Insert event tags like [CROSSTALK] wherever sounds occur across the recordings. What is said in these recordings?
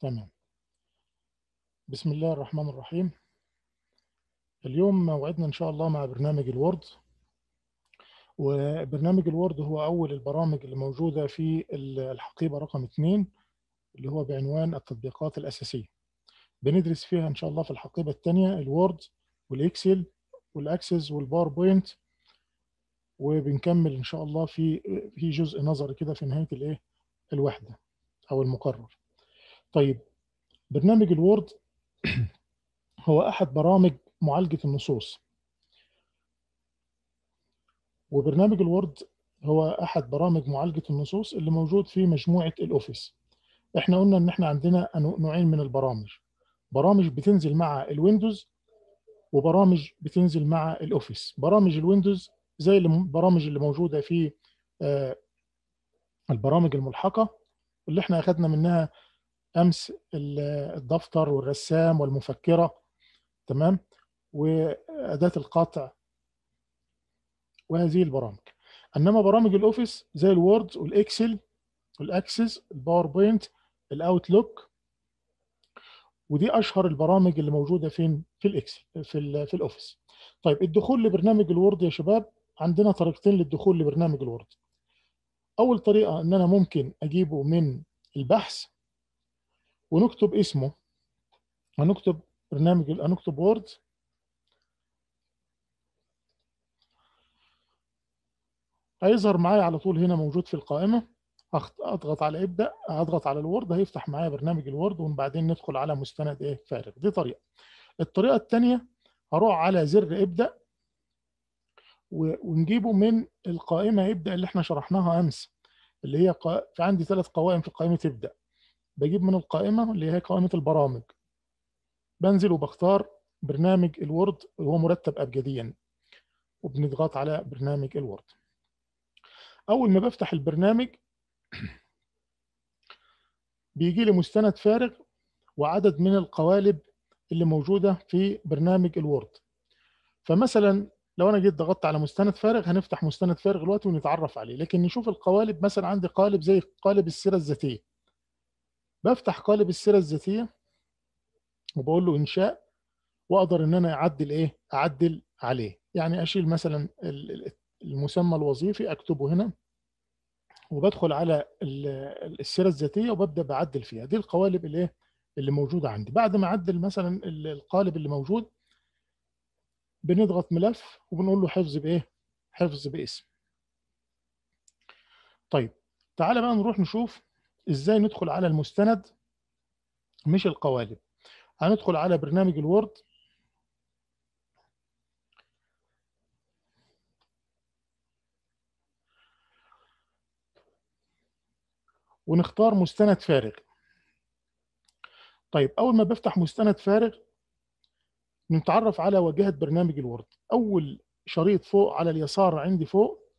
تمام بسم الله الرحمن الرحيم اليوم موعدنا إن شاء الله مع برنامج الوورد وبرنامج الوورد هو أول البرامج اللي موجودة في الحقيبة رقم 2 اللي هو بعنوان التطبيقات الأساسية بندرس فيها إن شاء الله في الحقيبة الثانية الوورد والإكسل والأكسس والباوربوينت وبنكمل إن شاء الله في في جزء نظري كده في نهاية الإيه الوحدة أو المقرر طيب برنامج الوورد [CLEARS THROAT] هو أحد برامج معالجة النصوص وبرنامج الوورد هو أحد برامج معالجة النصوص اللي موجود في مجموعة الأوفيس احنا قلنا ان احنا عندنا نوعين من البرامج برامج بتنزل مع الويندوز وبرامج بتنزل مع الاوفيس برامج الويندوز زي البرامج اللي موجوده في آه، البرامج الملحقه اللي احنا اخذنا منها امس الدفتر والرسام والمفكره تمام واداه القطع وهذه البرامج انما برامج الاوفيس زي الوورد والاكسل والاكسس الباوربوينت الاوتلوك ودي اشهر البرامج اللي موجوده فين في الاكسل في الـ في الاوفيس طيب الدخول لبرنامج الوورد يا شباب عندنا طريقتين للدخول لبرنامج الوورد اول طريقه ان انا ممكن اجيبه من البحث ونكتب اسمه هنكتب برنامج هنكتب وورد هيظهر معايا على طول هنا موجود في القائمة اضغط على ابدأ اضغط على الوورد هيفتح معايا برنامج الوورد وبعدين ندخل على مستند ايه فارغ دي طريقة الطريقة الثانية هروح على زر ابدأ ونجيبه من القائمة ابدأ اللي احنا شرحناها امس اللي هي في عندي ثلاث قوائم في قائمة ابدأ بجيب من القائمة اللي هي قائمة البرامج بنزل وبختار برنامج الوورد اللي هو مرتب أبجديا وبنضغط على برنامج الوورد أول ما بفتح البرنامج [CLEARS THROAT] بيجي لي مستند فارغ وعدد من القوالب اللي موجودة في برنامج الوورد فمثلا لو انا جيت ضغطت على مستند فارغ هنفتح مستند فارغ دلوقتي ونتعرف عليه لكن نشوف القوالب مثلا عندي قالب زي قالب السيره الذاتيه بفتح قالب السيره الذاتيه وبقول له انشاء واقدر ان انا اعدل ايه اعدل عليه يعني اشيل مثلا المسمى الوظيفي اكتبه هنا وبدخل على السيره الذاتيه وببدا بعدل فيها دي القوالب الايه اللي موجوده عندي بعد ما اعدل مثلا القالب اللي موجود بنضغط ملف وبنقول له حفظ بايه حفظ باسم طيب تعالى بقى نروح نشوف ازاي ندخل على المستند مش القوالب هندخل على برنامج الوورد ونختار مستند فارغ طيب اول ما بفتح مستند فارغ نتعرف على واجهه برنامج الوورد اول شريط فوق على اليسار عندي فوق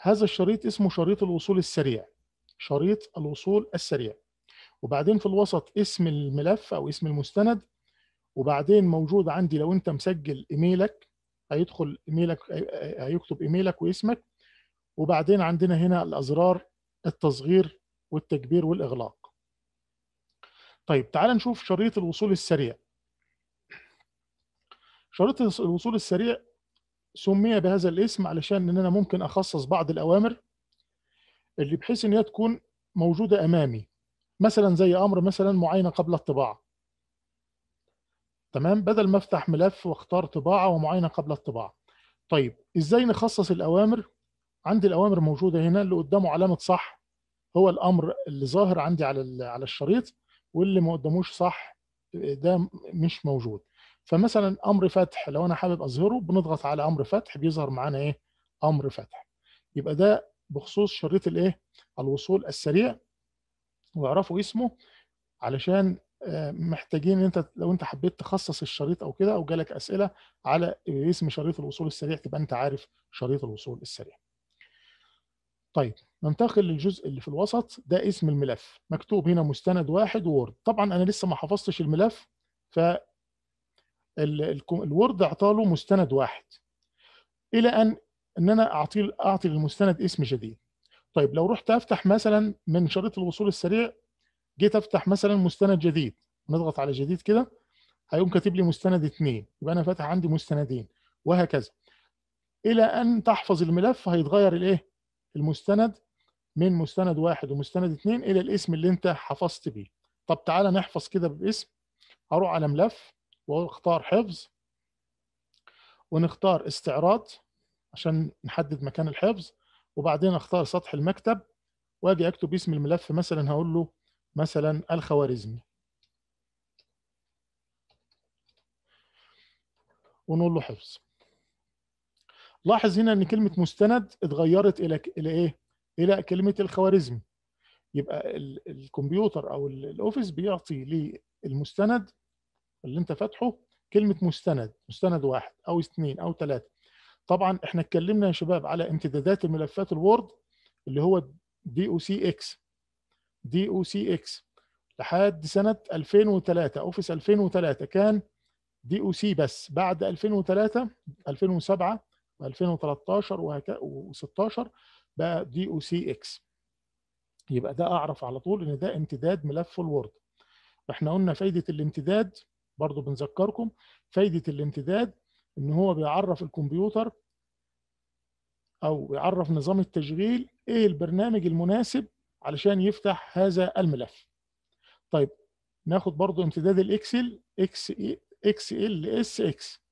هذا الشريط اسمه شريط الوصول السريع شريط الوصول السريع وبعدين في الوسط اسم الملف او اسم المستند وبعدين موجود عندي لو انت مسجل ايميلك هيدخل ايميلك هيكتب ايميلك واسمك وبعدين عندنا هنا الازرار التصغير والتكبير والاغلاق طيب تعال نشوف شريط الوصول السريع شريط الوصول السريع سمي بهذا الاسم علشان ان انا ممكن اخصص بعض الاوامر اللي بحيث ان هي تكون موجوده امامي مثلا زي امر مثلا معاينه قبل الطباعه تمام بدل ما افتح ملف واختار طباعه ومعاينه قبل الطباعه طيب ازاي نخصص الاوامر عندي الاوامر موجوده هنا اللي قدامه علامه صح هو الامر اللي ظاهر عندي على على الشريط واللي ما قداموش صح ده مش موجود فمثلا امر فتح لو انا حابب اظهره بنضغط على امر فتح بيظهر معانا ايه امر فتح يبقى ده بخصوص شريط الايه الوصول السريع واعرفوا اسمه علشان آه، محتاجين ان انت لو انت حبيت تخصص الشريط او كده او جالك اسئله على اسم شريط الوصول السريع تبقى انت عارف شريط الوصول السريع. طيب ننتقل للجزء اللي في الوسط ده اسم الملف مكتوب هنا مستند واحد وورد طبعا انا لسه ما حفظتش الملف ف الوورد اعطاله مستند واحد الى ان ان انا اعطي اعطي للمستند اسم جديد طيب لو رحت افتح مثلا من شريط الوصول السريع جيت افتح مثلا مستند جديد نضغط على جديد كده هيقوم كاتب لي مستند اثنين يبقى انا فاتح عندي مستندين وهكذا الى ان تحفظ الملف هيتغير الايه المستند من مستند واحد ومستند اثنين الى الاسم اللي انت حفظت بيه طب تعالى نحفظ كده باسم هروح على ملف واختار حفظ ونختار استعراض عشان نحدد مكان الحفظ وبعدين اختار سطح المكتب واجي اكتب اسم الملف مثلا هقول له مثلا الخوارزمي ونقول له حفظ لاحظ هنا ان كلمه مستند اتغيرت الى الى ايه الى كلمه الخوارزمي يبقى الكمبيوتر او الاوفيس بيعطي للمستند اللي انت فاتحه كلمه مستند مستند واحد او اثنين او ثلاثه طبعا احنا اتكلمنا يا شباب على امتدادات الملفات الوورد اللي هو دي او سي اكس دي او سي اكس لحد سنه 2003 اوفيس 2003 كان دي او سي بس بعد 2003 2007 و2013 و16 بقى دي او سي اكس يبقى ده اعرف على طول ان ده امتداد ملف الوورد احنا قلنا فايده الامتداد برضو بنذكركم فايده الامتداد ان هو بيعرف الكمبيوتر او يعرف نظام التشغيل ايه البرنامج المناسب علشان يفتح هذا الملف طيب ناخد برضو امتداد الاكسل اكس اكس ال اس اكس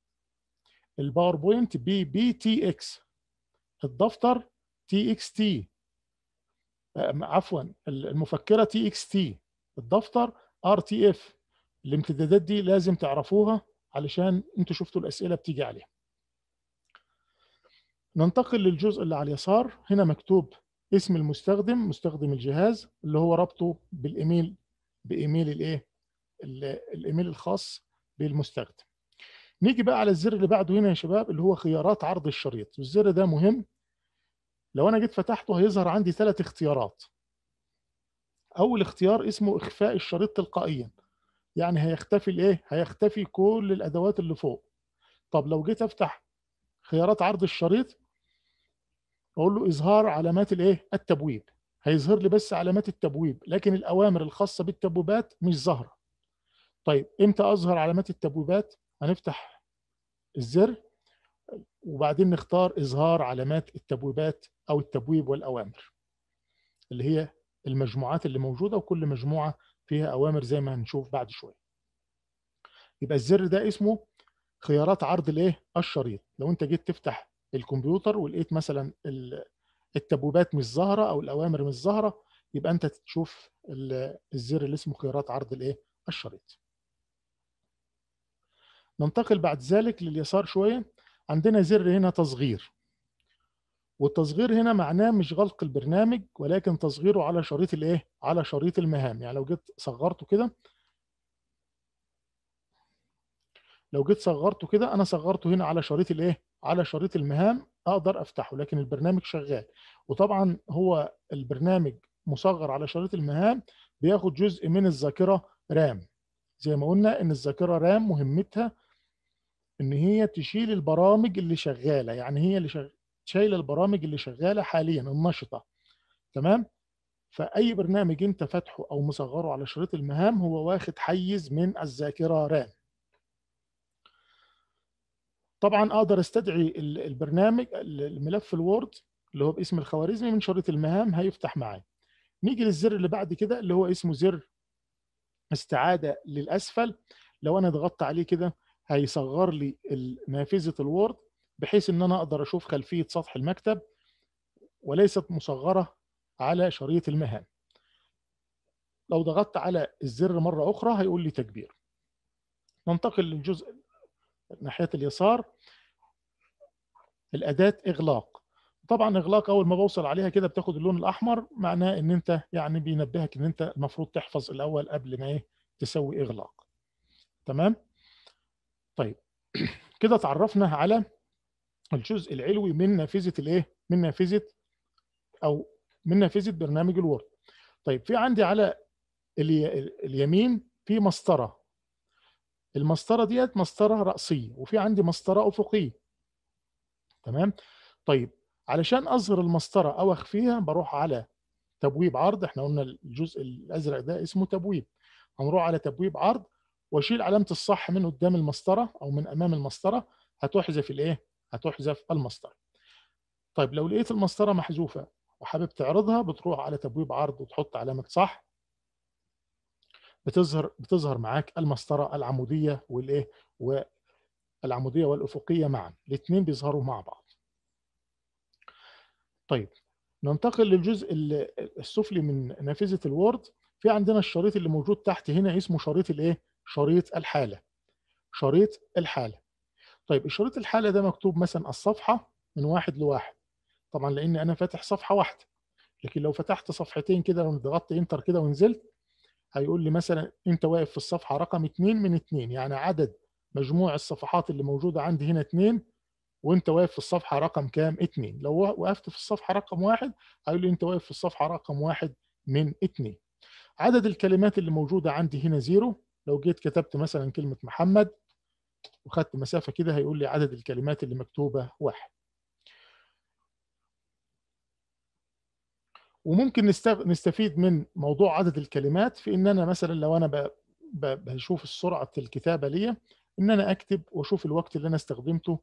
الباوربوينت بي بي تي اكس الدفتر تي اكس تي عفوا المفكره تي اكس تي الدفتر ار تي اف الامتدادات دي لازم تعرفوها علشان انتوا شفتوا الاسئله بتيجي عليها ننتقل للجزء اللي على اليسار هنا مكتوب اسم المستخدم مستخدم الجهاز اللي هو ربطه بالايميل بايميل الايه الايميل الخاص بالمستخدم نيجي بقى على الزر اللي بعده هنا يا شباب اللي هو خيارات عرض الشريط والزر ده مهم لو انا جيت فتحته هيظهر عندي ثلاث اختيارات اول اختيار اسمه اخفاء الشريط تلقائيا يعني هيختفي الايه هيختفي كل الادوات اللي فوق طب لو جيت افتح خيارات عرض الشريط اقول له اظهار علامات الايه التبويب هيظهر لي بس علامات التبويب لكن الاوامر الخاصه بالتبويبات مش ظاهره طيب امتى اظهر علامات التبويبات هنفتح الزر وبعدين نختار اظهار علامات التبويبات او التبويب والاوامر اللي هي المجموعات اللي موجوده وكل مجموعه فيها اوامر زي ما هنشوف بعد شويه يبقى الزر ده اسمه خيارات عرض الايه الشريط لو انت جيت تفتح الكمبيوتر ولقيت مثلا التبويبات مش ظاهره او الاوامر مش ظاهره يبقى انت تشوف الزر اللي اسمه خيارات عرض الايه الشريط ننتقل بعد ذلك لليسار شويه عندنا زر هنا تصغير والتصغير هنا معناه مش غلق البرنامج ولكن تصغيره على شريط الايه على شريط المهام يعني لو جيت صغرته كده لو جيت صغرته كده انا صغرته هنا على شريط الايه على شريط المهام اقدر افتحه لكن البرنامج شغال وطبعا هو البرنامج مصغر على شريط المهام بياخد جزء من الذاكره رام زي ما قلنا ان الذاكره رام مهمتها ان هي تشيل البرامج اللي شغاله يعني هي اللي شغ... شايله البرامج اللي شغاله حاليا النشطه تمام فاي برنامج انت فاتحه او مصغره على شريط المهام هو واخد حيز من الذاكره رام طبعا اقدر استدعي البرنامج الملف الوورد اللي هو باسم الخوارزمي من شريط المهام هيفتح معايا نيجي للزر اللي بعد كده اللي هو اسمه زر استعاده للاسفل لو انا ضغطت عليه كده هيصغر لي نافذه الوورد بحيث ان انا اقدر اشوف خلفيه سطح المكتب وليست مصغره على شريط المهام لو ضغطت على الزر مره اخرى هيقول لي تكبير ننتقل للجزء ناحيه اليسار الاداه اغلاق طبعا اغلاق اول ما بوصل عليها كده بتاخد اللون الاحمر معناه ان انت يعني بينبهك ان انت المفروض تحفظ الاول قبل ما ايه تسوي اغلاق تمام طيب [CLEARS THROAT] كده اتعرفنا على الجزء العلوي من نافذه الايه من نافذه او من نافذه برنامج الوورد طيب في عندي على اليمين في مسطره المسطره ديت مسطره راسيه وفي عندي مسطره افقيه تمام طيب علشان اظهر المسطره او اخفيها بروح على تبويب عرض احنا قلنا الجزء الازرق ده اسمه تبويب هنروح على تبويب عرض واشيل علامه الصح من قدام المسطره او من امام المسطره هتحذف الايه هتحذف المسطره طيب لو لقيت المسطره محذوفه وحابب تعرضها بتروح على تبويب عرض وتحط علامه صح بتظهر بتظهر معاك المسطره العموديه والايه والعموديه والافقيه معا الاثنين بيظهروا مع بعض طيب ننتقل للجزء السفلي من نافذه الوورد في عندنا الشريط اللي موجود تحت هنا اسمه شريط الايه شريط الحاله شريط الحاله طيب اشاره الحاله ده مكتوب مثلا الصفحه من واحد لواحد طبعا لان انا فاتح صفحه واحده لكن لو فتحت صفحتين كده وضغطت انتر كده ونزلت هيقول لي مثلا انت واقف في الصفحه رقم 2 من 2 يعني عدد مجموع الصفحات اللي موجوده عندي هنا 2 وانت واقف في الصفحه رقم كام 2 لو وقفت في الصفحه رقم 1 هيقول لي انت واقف في الصفحه رقم 1 من 2 عدد الكلمات اللي موجوده عندي هنا 0 لو جيت كتبت مثلا كلمه محمد وخدت مسافه كده هيقول لي عدد الكلمات اللي مكتوبه واحد وممكن نستفيد من موضوع عدد الكلمات في ان انا مثلا لو انا بشوف السرعه الكتابه ليا ان انا اكتب واشوف الوقت اللي انا استخدمته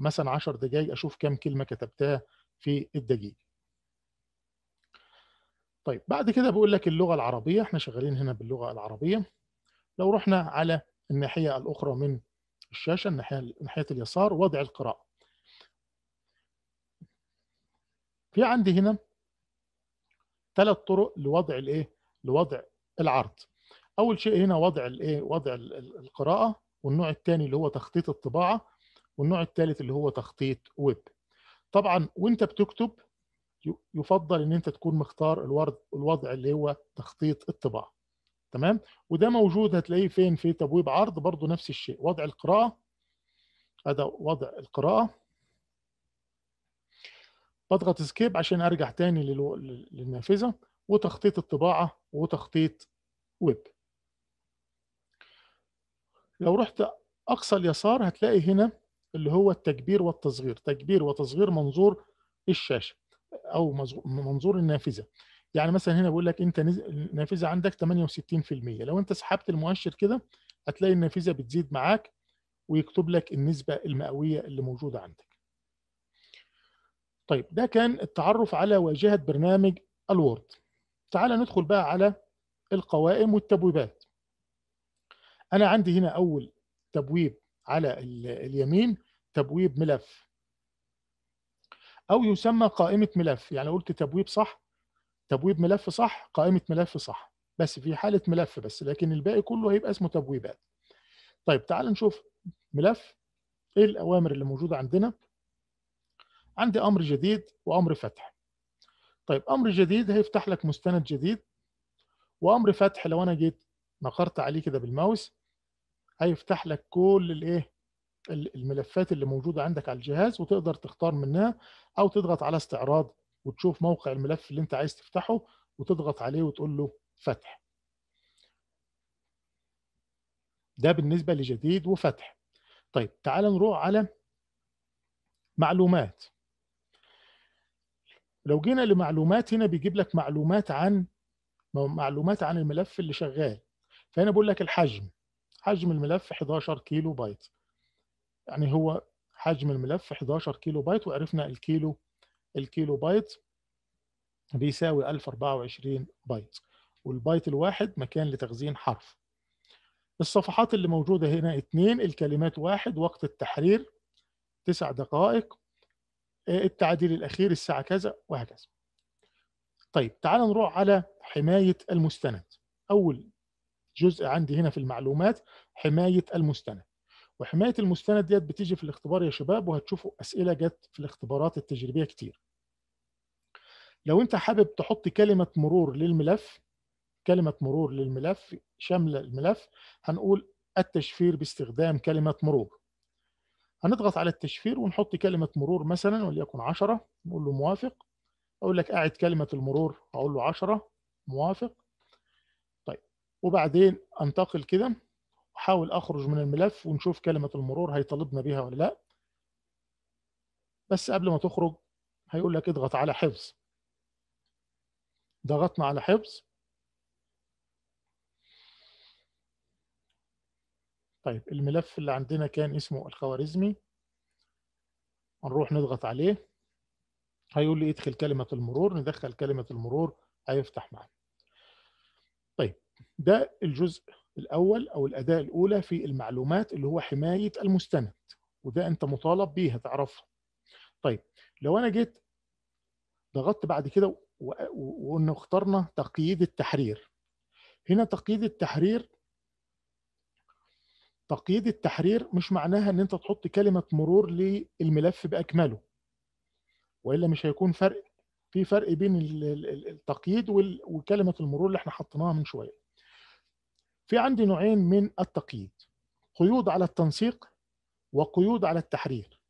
مثلا 10 دقائق اشوف كم كلمه كتبتها في الدقيقه طيب بعد كده بقول لك اللغه العربيه احنا شغالين هنا باللغه العربيه لو رحنا على الناحيه الاخرى من الشاشة الناحية ناحية اليسار وضع القراءة في عندي هنا ثلاث طرق لوضع الايه لوضع العرض اول شيء هنا وضع الايه وضع القراءه والنوع الثاني اللي هو تخطيط الطباعه والنوع الثالث اللي هو تخطيط ويب طبعا وانت بتكتب يفضل ان انت تكون مختار الوضع اللي هو تخطيط الطباعه تمام وده موجود هتلاقيه فين في تبويب عرض برضو نفس الشيء وضع القراءه هذا وضع القراءه بضغط اسكيب عشان ارجع تاني للنافذه وتخطيط الطباعه وتخطيط ويب لو رحت اقصى اليسار هتلاقي هنا اللي هو التكبير والتصغير تكبير وتصغير منظور الشاشه او منظور النافذه يعني مثلا هنا بيقول لك انت النافذه عندك 68% لو انت سحبت المؤشر كده هتلاقي النافذه بتزيد معاك ويكتب لك النسبه المئويه اللي موجوده عندك. طيب ده كان التعرف على واجهه برنامج الوورد. تعال ندخل بقى على القوائم والتبويبات. انا عندي هنا اول تبويب على اليمين تبويب ملف او يسمى قائمه ملف يعني قلت تبويب صح تبويب ملف صح قائمه ملف صح بس في حاله ملف بس لكن الباقي كله هيبقى اسمه تبويبات طيب تعال نشوف ملف ايه الاوامر اللي موجوده عندنا عندي امر جديد وامر فتح طيب امر جديد هيفتح لك مستند جديد وامر فتح لو انا جيت نقرت عليه كده بالماوس هيفتح لك كل الايه الملفات اللي موجوده عندك على الجهاز وتقدر تختار منها او تضغط على استعراض وتشوف موقع الملف اللي انت عايز تفتحه وتضغط عليه وتقول له فتح ده بالنسبه لجديد وفتح طيب تعال نروح على معلومات لو جينا لمعلومات هنا بيجيب لك معلومات عن معلومات عن الملف اللي شغال فهنا بيقول لك الحجم حجم الملف 11 كيلو بايت يعني هو حجم الملف 11 كيلو بايت وعرفنا الكيلو الكيلو بايت بيساوي 1024 بايت والبايت الواحد مكان لتخزين حرف الصفحات اللي موجودة هنا اتنين الكلمات واحد وقت التحرير تسع دقائق آه، التعديل الأخير الساعة كذا وهكذا طيب تعال نروح على حماية المستند أول جزء عندي هنا في المعلومات حماية المستند وحمايه المستند ديت بتيجي في الاختبار يا شباب وهتشوفوا اسئله جت في الاختبارات التجريبيه كتير لو انت حابب تحط كلمه مرور للملف كلمه مرور للملف شامله الملف هنقول التشفير باستخدام كلمه مرور هنضغط على التشفير ونحط كلمه مرور مثلا وليكن 10 نقول له موافق اقول لك اعد كلمه المرور اقول له 10 موافق طيب وبعدين انتقل كده احاول اخرج من الملف ونشوف كلمه المرور هيطالبنا بيها ولا لا بس قبل ما تخرج هيقول لك اضغط على حفظ ضغطنا على حفظ طيب الملف اللي عندنا كان اسمه الخوارزمي هنروح نضغط عليه هيقول لي ادخل كلمة المرور ندخل كلمة المرور هيفتح معنا طيب ده الجزء الاول او الاداه الاولى في المعلومات اللي هو حمايه المستند وده انت مطالب بيه تعرفها طيب لو انا جيت ضغطت بعد كده وقلنا اخترنا تقييد التحرير هنا تقييد التحرير تقييد التحرير مش معناها ان انت تحط كلمه مرور للملف باكمله والا مش هيكون فرق في فرق بين التقييد وكلمه المرور اللي احنا حطيناها من شويه في عندي نوعين من التقييد قيود على التنسيق وقيود على التحرير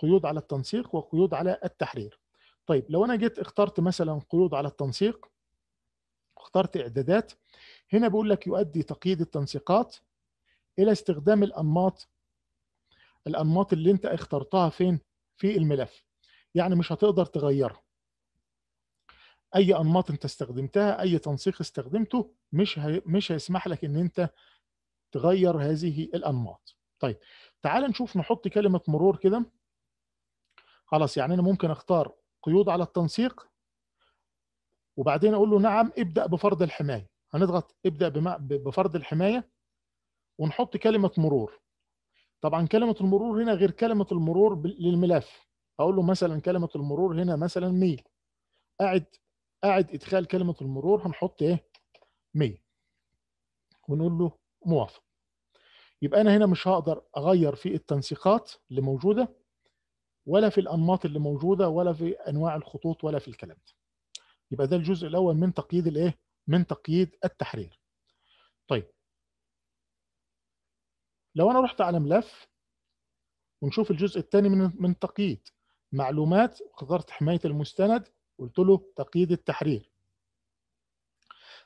قيود على التنسيق وقيود على التحرير طيب لو انا جيت اخترت مثلا قيود على التنسيق اخترت اعدادات هنا بيقول لك يؤدي تقييد التنسيقات الى استخدام الانماط الانماط اللي انت اخترتها فين في الملف يعني مش هتقدر تغيرها اي انماط انت استخدمتها اي تنسيق استخدمته مش هي... مش هيسمح لك ان انت تغير هذه الانماط طيب تعال نشوف نحط كلمه مرور كده خلاص يعني انا ممكن اختار قيود على التنسيق وبعدين اقول له نعم ابدا بفرض الحمايه هنضغط ابدا بما... بفرض الحمايه ونحط كلمه مرور طبعا كلمه المرور هنا غير كلمه المرور للملف اقول له مثلا كلمه المرور هنا مثلا ميل قاعد قاعد ادخال كلمه المرور هنحط ايه 100 ونقول له موافق يبقى انا هنا مش هقدر اغير في التنسيقات اللي موجوده ولا في الانماط اللي موجوده ولا في انواع الخطوط ولا في الكلام ده يبقى ده الجزء الاول من تقييد الايه من تقييد التحرير طيب لو انا رحت على ملف ونشوف الجزء الثاني من من تقييد معلومات وقدرة حماية المستند قلت له تقييد التحرير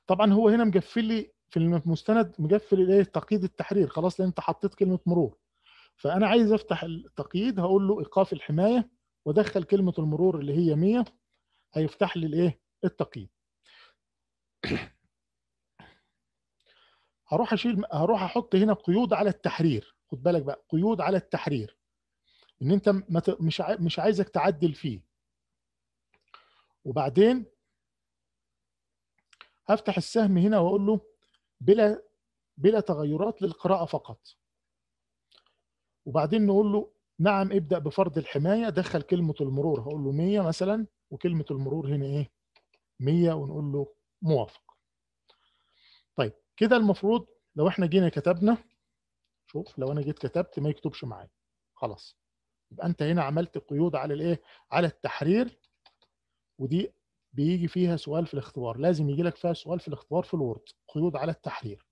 طبعا هو هنا مقفل لي في المستند مقفل الايه تقييد التحرير خلاص لان انت حطيت كلمه مرور فانا عايز افتح التقييد هقول له ايقاف الحمايه وادخل كلمه المرور اللي هي 100 هيفتح لي الايه التقييد هروح اشيل هروح احط هنا قيود على التحرير خد بالك بقى قيود على التحرير ان انت مش مش عايزك تعدل فيه وبعدين هفتح السهم هنا واقول له بلا بلا تغيرات للقراءه فقط وبعدين نقول له نعم ابدا بفرض الحمايه دخل كلمه المرور هقول له 100 مثلا وكلمه المرور هنا ايه 100 ونقول له موافق طيب كده المفروض لو احنا جينا كتبنا شوف لو انا جيت كتبت ما يكتبش معايا خلاص يبقى انت هنا عملت قيود على الايه على التحرير ودي بيجي فيها سؤال في الاختبار لازم يجي لك فيها سؤال في الاختبار في الوورد قيود على التحرير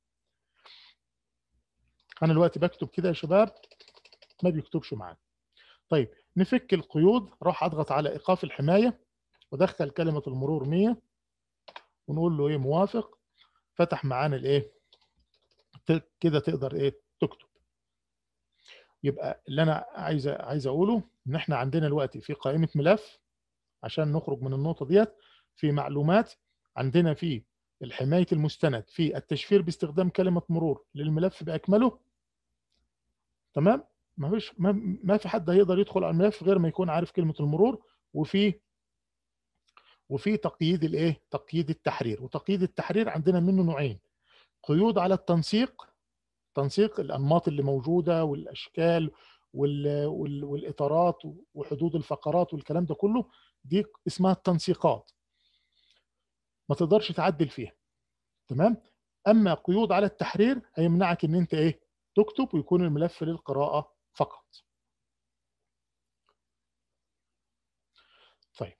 انا دلوقتي بكتب كده يا شباب ما بيكتبش معانا طيب نفك القيود راح اضغط على ايقاف الحمايه وادخل كلمه المرور 100 ونقول له ايه موافق فتح معانا الايه كده تقدر ايه تكتب يبقى اللي انا عايز عايز اقوله ان احنا عندنا دلوقتي في قائمه ملف عشان نخرج من النقطه ديت في معلومات عندنا في الحمايه المستند في التشفير باستخدام كلمه مرور للملف باكمله تمام ما فيش ما في حد هيقدر يدخل على الملف غير ما يكون عارف كلمه المرور وفي وفي تقييد الايه تقييد التحرير وتقييد التحرير عندنا منه نوعين قيود على التنسيق تنسيق الانماط اللي موجوده والاشكال والاطارات وحدود الفقرات والكلام ده كله دي اسمها التنسيقات ما تقدرش تعدل فيها تمام اما قيود على التحرير هيمنعك ان انت ايه تكتب ويكون الملف للقراءه فقط طيب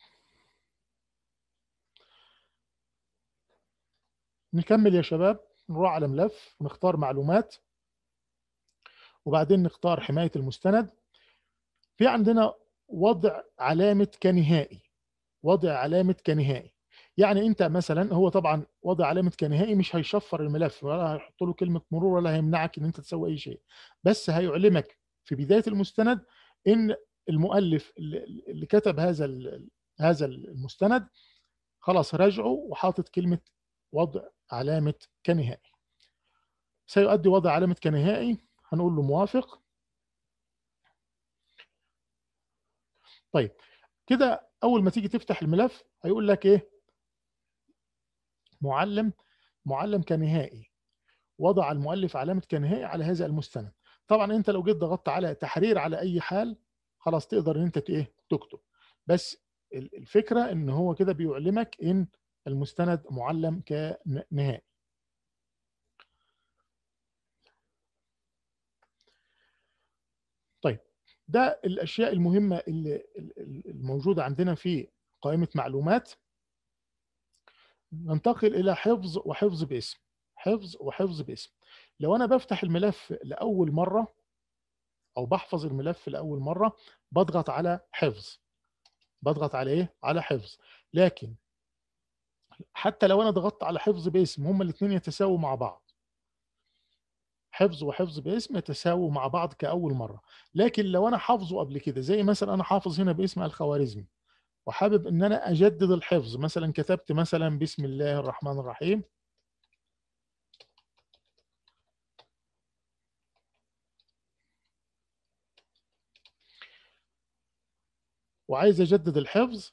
نكمل يا شباب نروح على ملف ونختار معلومات وبعدين نختار حمايه المستند في عندنا وضع علامه كنهائي وضع علامه كنهائي يعني انت مثلا هو طبعا وضع علامه كنهائي مش هيشفر الملف ولا هيحط له كلمه مرور ولا هيمنعك ان انت تسوي اي شيء بس هيعلمك في بدايه المستند ان المؤلف اللي كتب هذا هذا المستند خلاص راجعه وحاطط كلمه وضع علامه كنهائي سيؤدي وضع علامه كنهائي هنقول له موافق طيب كده اول ما تيجي تفتح الملف هيقول لك ايه معلم معلم كنهائي وضع المؤلف علامه كنهائي على هذا المستند طبعا انت لو جيت ضغطت على تحرير على اي حال خلاص تقدر ان انت ايه تكتب بس الفكره ان هو كده بيعلمك ان المستند معلم كنهائي ده الاشياء المهمه اللي الموجوده عندنا في قائمه معلومات ننتقل الى حفظ وحفظ باسم حفظ وحفظ باسم لو انا بفتح الملف لاول مره او بحفظ الملف لاول مره بضغط على حفظ بضغط على ايه على حفظ لكن حتى لو انا ضغطت على حفظ باسم هما الاثنين يتساووا مع بعض حفظ وحفظ باسم يتساووا مع بعض كأول مرة لكن لو أنا حافظه قبل كده زي مثلا أنا حافظ هنا باسم الخوارزمي وحابب ان انا اجدد الحفظ مثلا كتبت مثلا بسم الله الرحمن الرحيم وعايز اجدد الحفظ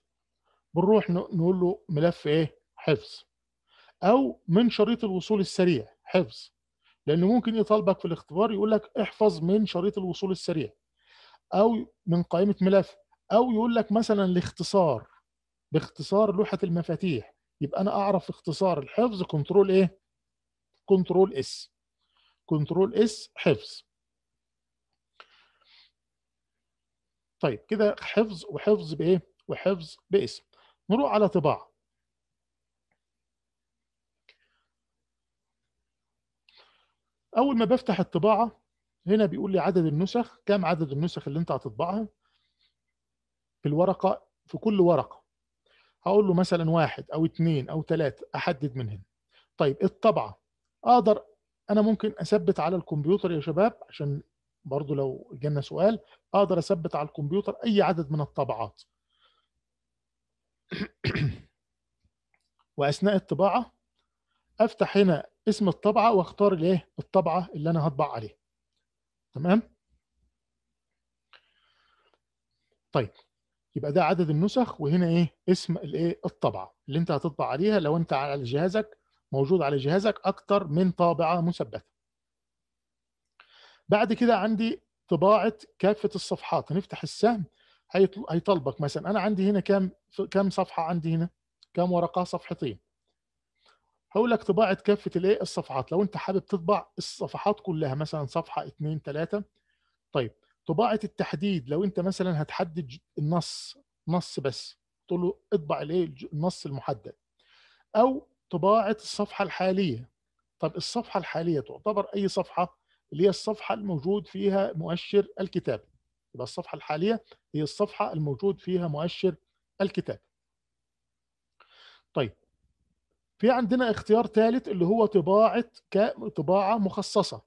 بنروح نقول له ملف ايه حفظ او من شريط الوصول السريع حفظ لانه ممكن يطالبك في الاختبار يقول لك احفظ من شريط الوصول السريع او من قائمه ملف او يقول لك مثلا الاختصار باختصار لوحه المفاتيح يبقى انا اعرف اختصار الحفظ كنترول ايه كنترول اس كنترول اس حفظ طيب كده حفظ وحفظ بايه وحفظ باسم نروح على طباعه اول ما بفتح الطباعه هنا بيقول لي عدد النسخ كم عدد النسخ اللي انت هتطبعها في الورقه في كل ورقه هقول له مثلا واحد او اثنين او ثلاثه احدد من هنا طيب الطبعه اقدر انا ممكن اثبت على الكمبيوتر يا شباب عشان برضو لو جالنا سؤال اقدر اثبت على الكمبيوتر اي عدد من الطبعات [COUGHS] واثناء الطباعه افتح هنا اسم الطبعه واختار الايه الطبعه اللي انا هطبع عليها تمام طيب يبقى ده عدد النسخ وهنا ايه اسم الايه الطبعه اللي انت هتطبع عليها لو انت على جهازك موجود على جهازك اكتر من طابعه مثبته بعد كده عندي طباعه كافه الصفحات هنفتح السهم هيطلبك مثلا انا عندي هنا كام كام صفحه عندي هنا كام ورقه صفحتين هقول لك طباعه كافه الايه الصفحات لو انت حابب تطبع الصفحات كلها مثلا صفحه 2 3 طيب طباعه التحديد لو انت مثلا هتحدد النص نص بس تقول له اطبع الايه النص المحدد او طباعه الصفحه الحاليه طب الصفحه الحاليه تعتبر اي صفحه اللي هي الصفحه الموجود فيها مؤشر الكتاب يبقى الصفحه الحاليه هي الصفحه الموجود فيها مؤشر الكتاب طيب في عندنا اختيار ثالث اللي هو طباعه طباعه مخصصه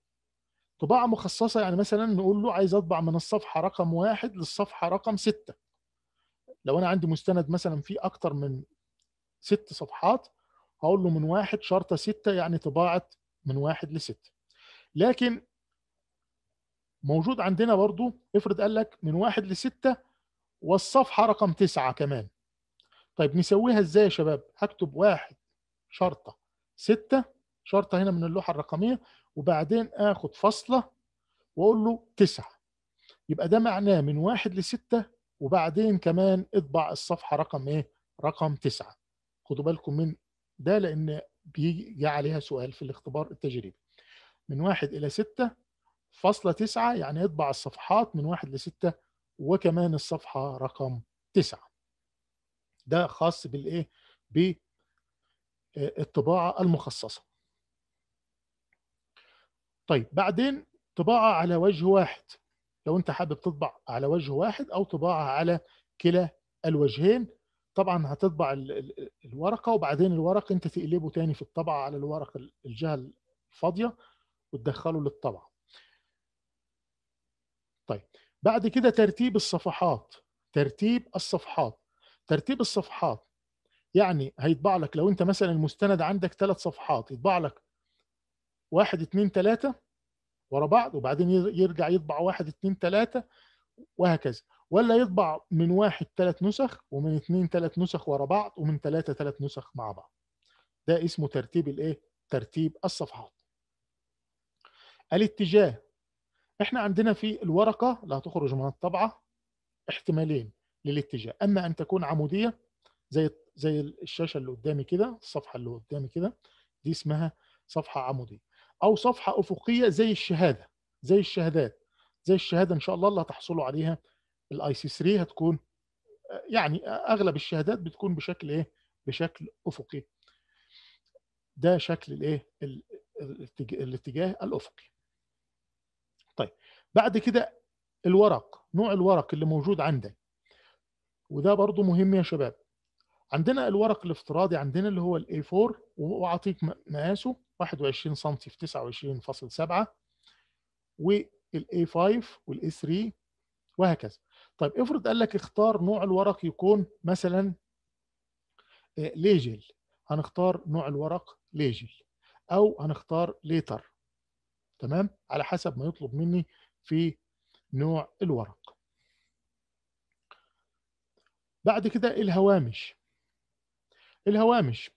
طباعه مخصصه يعني مثلا نقول له عايز اطبع من الصفحه رقم واحد للصفحه رقم سته لو انا عندي مستند مثلا فيه اكتر من ست صفحات هقول له من واحد شرطه سته يعني طباعه من واحد لسته لكن موجود عندنا برضو افرض قال لك من واحد لستة والصفحة رقم تسعة كمان طيب نسويها ازاي يا شباب هكتب واحد شرطه سته شرطه هنا من اللوحه الرقميه وبعدين اخد فاصله واقول له تسعه يبقى ده معناه من واحد لسته وبعدين كمان اطبع الصفحه رقم ايه؟ رقم تسعه خدوا بالكم من ده لان بيجي عليها سؤال في الاختبار التجريبي من واحد الى سته فاصلة تسعة يعني اطبع الصفحات من واحد لستة وكمان الصفحة رقم تسعة ده خاص بالايه الطباعه المخصصه. طيب بعدين طباعه على وجه واحد لو انت حابب تطبع على وجه واحد او طباعه على كلا الوجهين طبعا هتطبع الورقه وبعدين الورق انت تقلبه تاني في الطبعه على الورق الجهه الفاضيه وتدخله للطبعه. طيب بعد كده ترتيب الصفحات ترتيب الصفحات ترتيب الصفحات يعني هيطبع لك لو انت مثلا المستند عندك ثلاث صفحات يطبع لك واحد اثنين ثلاثة ورا بعض وبعدين يرجع يطبع واحد اثنين ثلاثة وهكذا ولا يطبع من واحد ثلاث نسخ ومن اثنين ثلاث نسخ ورا بعض ومن ثلاثة ثلاث نسخ مع بعض ده اسمه ترتيب الايه ترتيب الصفحات الاتجاه احنا عندنا في الورقة لا تخرج من الطبعة احتمالين للاتجاه اما ان تكون عمودية زي زي الشاشه اللي قدامي كده الصفحه اللي قدامي كده دي اسمها صفحه عموديه او صفحه افقيه زي الشهاده زي الشهادات زي الشهاده ان شاء الله اللي هتحصلوا عليها الاي سي 3 هتكون يعني اغلب الشهادات بتكون بشكل ايه بشكل افقي ده شكل الايه الاتجاه الافقي طيب بعد كده الورق نوع الورق اللي موجود عندك وده برضو مهم يا شباب عندنا الورق الافتراضي عندنا اللي هو الاي 4 واعطيك مقاسه 21 سم في 29.7 والاي 5 والاي 3 وهكذا طيب افرض قال لك اختار نوع الورق يكون مثلا آه، ليجل هنختار نوع الورق ليجل او هنختار ليتر تمام على حسب ما يطلب مني في نوع الورق بعد كده إيه الهوامش الهوامش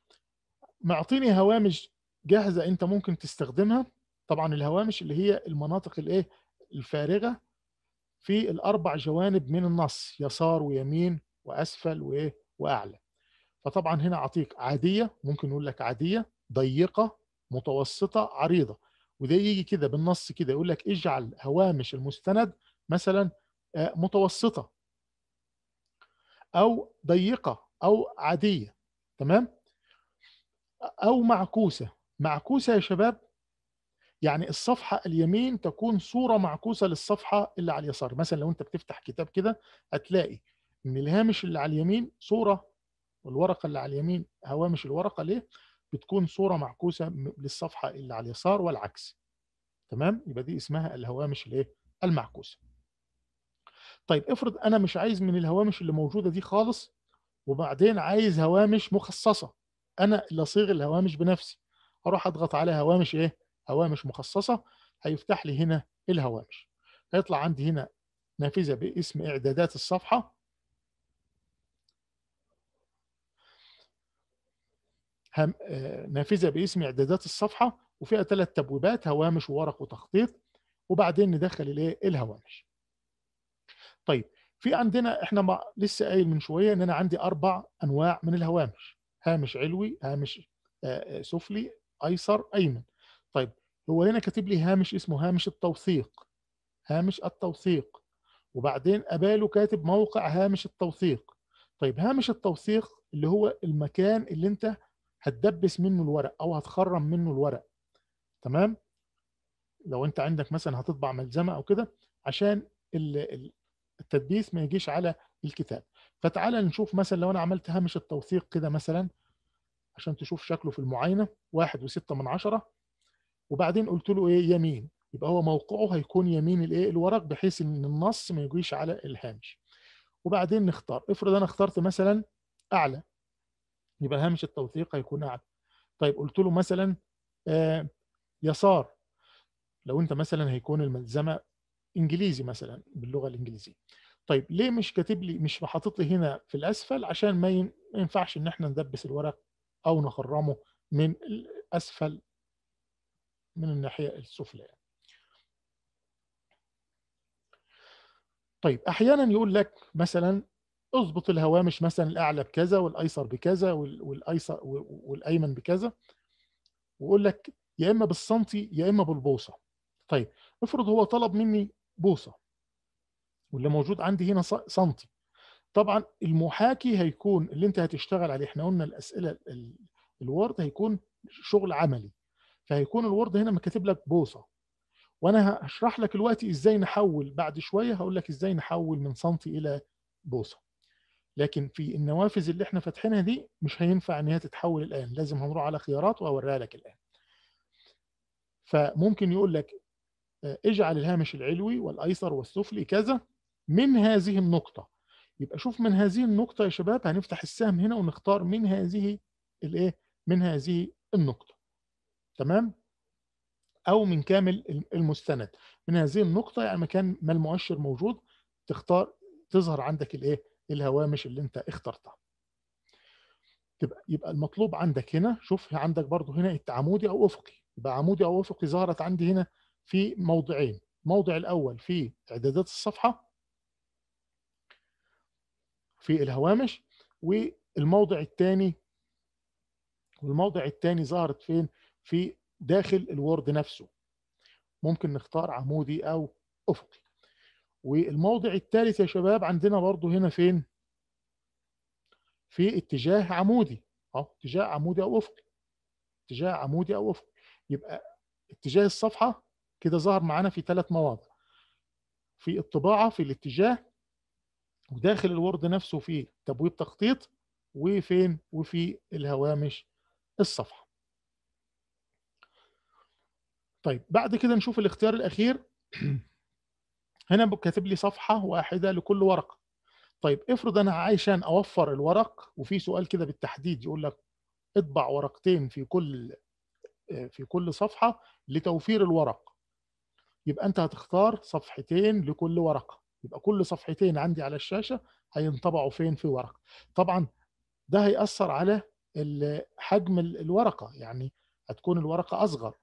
معطيني هوامش جاهزه انت ممكن تستخدمها طبعا الهوامش اللي هي المناطق الايه الفارغه في الاربع جوانب من النص يسار ويمين واسفل وايه واعلى فطبعا هنا اعطيك عاديه ممكن نقول لك عاديه ضيقه متوسطه عريضه وده يجي كده بالنص كده يقول لك اجعل هوامش المستند مثلا آه، متوسطه او ضيقه او عاديه تمام او معكوسه معكوسه يا شباب يعني الصفحه اليمين تكون صوره معكوسه للصفحه اللي على اليسار مثلا لو انت بتفتح كتاب كده هتلاقي ان الهامش اللي على اليمين صوره والورقه اللي على اليمين هوامش الورقه ليه بتكون صوره معكوسه للصفحه اللي على اليسار والعكس تمام يبقى دي اسمها الهوامش الايه المعكوسه طيب افرض انا مش عايز من الهوامش اللي موجوده دي خالص وبعدين عايز هوامش مخصصه انا اللي اصيغ الهوامش بنفسي اروح اضغط على هوامش ايه هوامش مخصصه هيفتح لي هنا الهوامش هيطلع عندي هنا نافذه باسم اعدادات الصفحه هم... آه، نافذه باسم اعدادات الصفحه وفيها ثلاث تبويبات هوامش وورق وتخطيط وبعدين ندخل الايه الهوامش طيب في عندنا احنا مع لسه قايل من شويه ان انا عندي اربع انواع من الهوامش هامش علوي هامش آه، آه، سفلي ايسر ايمن طيب هو هنا كاتب لي هامش اسمه هامش التوثيق هامش التوثيق وبعدين اباله كاتب موقع هامش التوثيق طيب هامش التوثيق اللي هو المكان اللي انت هتدبس منه الورق او هتخرم منه الورق تمام لو انت عندك مثلا هتطبع ملزمه او كده عشان التدبيس ما يجيش على الكتاب فتعالى نشوف مثلا لو انا عملت هامش التوثيق كده مثلا عشان تشوف شكله في المعاينه واحد وستة من عشرة وبعدين قلت له ايه يمين يبقى هو موقعه هيكون يمين الايه الورق بحيث ان النص ما يجيش على الهامش وبعدين نختار افرض انا اخترت مثلا اعلى يبقى هامش التوثيق هيكون اعلى طيب قلت له مثلا آه يسار لو انت مثلا هيكون الملزمه انجليزي مثلا باللغه الانجليزيه طيب ليه مش كاتب لي مش حاطط لي هنا في الاسفل عشان ما ينفعش ان احنا ندبس الورق او نخرمه من الاسفل من الناحيه السفلى يعني. طيب احيانا يقول لك مثلا اضبط الهوامش مثلا الاعلى بكذا والايسر بكذا والايسر والايمن بكذا ويقول لك يا اما بالسنتي يا اما بالبوصه طيب افرض هو طلب مني بوصه واللي موجود عندي هنا سنتي طبعا المحاكي هيكون اللي انت هتشتغل عليه احنا قلنا الاسئله الوورد هيكون شغل عملي فهيكون الوورد هنا مكاتب لك بوصه وانا هشرح لك دلوقتي ازاي نحول بعد شويه هقول لك ازاي نحول من سنتي الى بوصه لكن في النوافذ اللي احنا فاتحينها دي مش هينفع ان هي تتحول الان لازم هنروح على خيارات وهوريها لك الان فممكن يقول لك آه، اجعل الهامش العلوي والايسر والسفلي كذا من هذه النقطه يبقى شوف من هذه النقطه يا شباب هنفتح السهم هنا ونختار من هذه الايه من هذه النقطه تمام او من كامل المستند من هذه النقطه يعني مكان ما المؤشر موجود تختار تظهر عندك الايه الهوامش اللي انت اخترتها تبقى يبقى المطلوب عندك هنا شوف عندك برضو هنا عمودي او افقي يبقى عمودي او افقي ظهرت عندي هنا في موضعين موضع الأول في إعدادات الصفحة في الهوامش والموضع الثاني والموضع الثاني ظهرت فين في داخل الوورد نفسه ممكن نختار عمودي أو أفقي والموضع الثالث يا شباب عندنا برضو هنا فين في اتجاه عمودي اه اتجاه عمودي او افقي اتجاه عمودي او افقي يبقى اتجاه الصفحه كده ظهر معانا في ثلاث مواضع في الطباعة في الاتجاه وداخل الورد نفسه في تبويب تخطيط وفين وفي الهوامش الصفحة طيب بعد كده نشوف الاختيار الأخير [CLEARS THROAT] هنا كاتب لي صفحة واحدة لكل ورقة طيب افرض أنا عايشان أوفر الورق وفي سؤال كده بالتحديد يقول لك اطبع ورقتين في كل في كل صفحة لتوفير الورق يبقى انت هتختار صفحتين لكل ورقه يبقى كل صفحتين عندي على الشاشه هينطبعوا فين في ورقه طبعا ده هيأثر على حجم الورقه يعني هتكون الورقه اصغر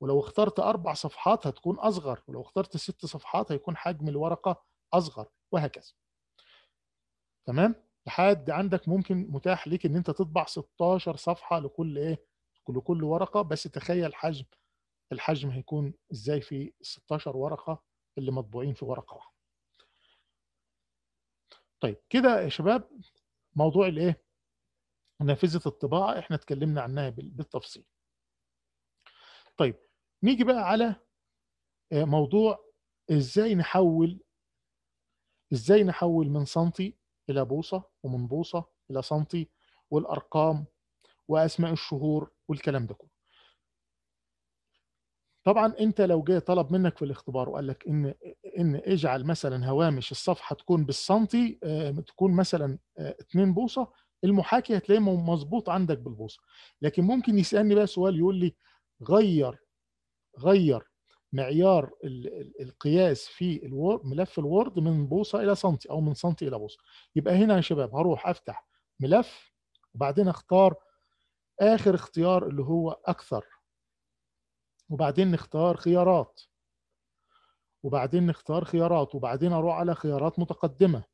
ولو اخترت اربع صفحات هتكون اصغر ولو اخترت ست صفحات هيكون حجم الورقه اصغر وهكذا تمام لحد عندك ممكن متاح ليك ان انت تطبع 16 صفحه لكل ايه لكل ورقه بس تخيل حجم الحجم هيكون ازاي في 16 ورقه اللي مطبوعين في ورقه واحده طيب كده يا شباب موضوع الايه نافذه الطباعه احنا اتكلمنا عنها بالتفصيل طيب نيجي بقى على آه، موضوع ازاي نحول ازاي نحول من سنتي الى بوصه ومن بوصه الى سنتي والارقام واسماء الشهور والكلام ده كله طبعا انت لو جه طلب منك في الاختبار وقال لك ان ان اجعل مثلا هوامش الصفحه تكون بالسنتي آه، تكون مثلا 2 آه، بوصه المحاكي هتلاقيه مظبوط عندك بالبوصه لكن ممكن يسالني بقى سؤال يقول لي غير غير معيار القياس في الوورد ملف الوورد من بوصه الى سنتي او من سنتي الى بوصه يبقى هنا يا شباب هروح افتح ملف وبعدين اختار اخر اختيار اللي هو اكثر وبعدين نختار خيارات وبعدين نختار خيارات وبعدين اروح على خيارات متقدمه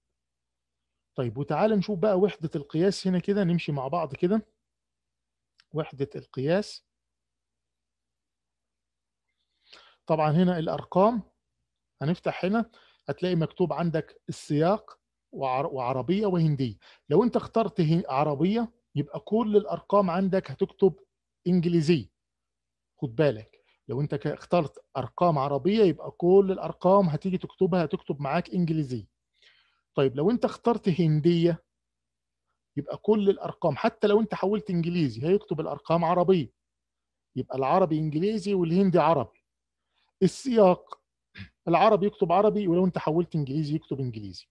طيب وتعال نشوف بقى وحده القياس هنا كده نمشي مع بعض كده وحده القياس طبعا هنا الارقام هنفتح هنا هتلاقي مكتوب عندك السياق وعربيه وهنديه لو انت اخترت عربيه يبقى كل الارقام عندك هتكتب انجليزي خد بالك لو انت اخترت ارقام عربيه يبقى كل الارقام هتيجي تكتبها هتكتب معاك انجليزيه طيب لو انت اخترت هنديه يبقى كل الارقام حتى لو انت حولت انجليزي هيكتب الارقام عربيه يبقى العربي انجليزي والهندي عربي السياق العربي يكتب عربي ولو انت حولت انجليزي يكتب انجليزي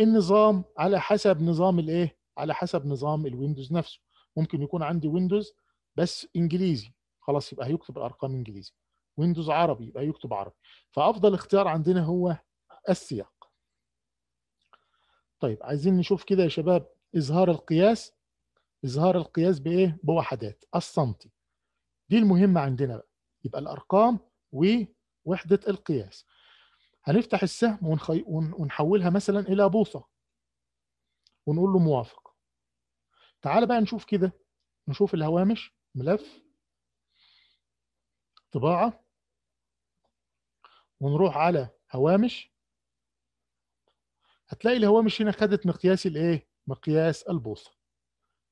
النظام على حسب نظام الايه على حسب نظام الويندوز نفسه ممكن يكون عندي ويندوز بس انجليزي خلاص يبقى هيكتب الارقام انجليزي ويندوز عربي يبقى يكتب عربي فافضل اختيار عندنا هو السياق طيب عايزين نشوف كده يا شباب اظهار القياس اظهار القياس بايه بوحدات السنتي دي المهمه عندنا بقى يبقى الارقام ووحده القياس هنفتح السهم ونخي... ونحولها مثلا الى بوصه ونقول له موافق تعال بقى نشوف كده نشوف الهوامش ملف طباعة ونروح على هوامش هتلاقي الهوامش هنا خدت مقياس الايه مقياس البوصة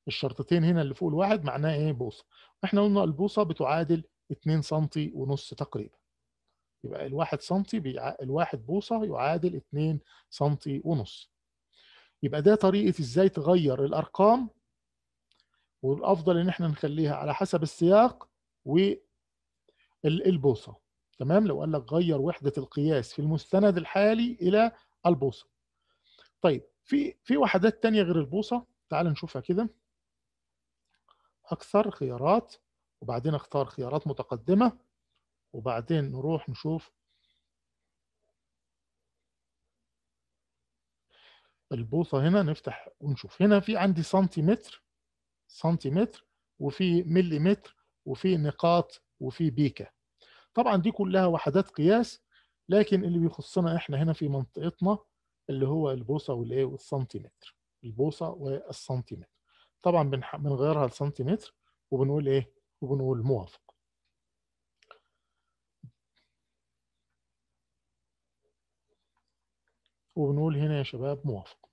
الشرطتين هنا اللي فوق الواحد معناه ايه بوصة احنا قلنا البوصة بتعادل 2 سم ونص تقريبا يبقى الواحد سنتي بيع... الواحد بوصة يعادل 2 سم ونص يبقى ده طريقة ازاي تغير الارقام والافضل ان احنا نخليها على حسب السياق البوصه تمام لو قال لك غير وحده القياس في المستند الحالي الى البوصه طيب في في وحدات تانية غير البوصه تعال نشوفها كده اكثر خيارات وبعدين اختار خيارات متقدمه وبعدين نروح نشوف البوصه هنا نفتح ونشوف هنا في عندي سنتيمتر سنتيمتر وفي مليمتر وفي نقاط وفي بيكا طبعا دي كلها وحدات قياس لكن اللي بيخصنا احنا هنا في منطقتنا اللي هو البوصه والايه والسنتيمتر البوصه والسنتيمتر طبعا بنغيرها لسنتيمتر وبنقول ايه وبنقول موافق وبنقول هنا يا شباب موافق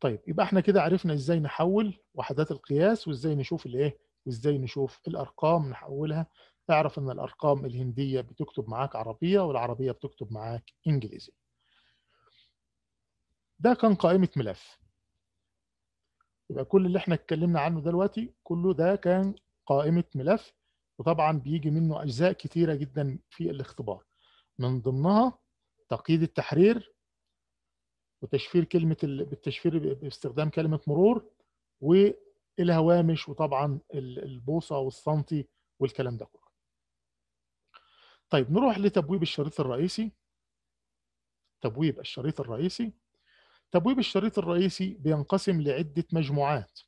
طيب يبقى احنا كده عرفنا ازاي نحول وحدات القياس وازاي نشوف الايه وازاي نشوف الارقام نحولها اعرف ان الارقام الهنديه بتكتب معاك عربيه والعربيه بتكتب معاك انجليزي ده كان قائمه ملف يبقى كل اللي احنا اتكلمنا عنه دلوقتي كله ده كان قائمه ملف وطبعا بيجي منه اجزاء كتيره جدا في الاختبار من ضمنها تقييد التحرير وتشفير كلمه بالتشفير باستخدام كلمه مرور و الهوامش وطبعا البوصه والسنتي والكلام ده كله. طيب نروح لتبويب الشريط الرئيسي. تبويب الشريط الرئيسي. تبويب الشريط الرئيسي بينقسم لعده مجموعات.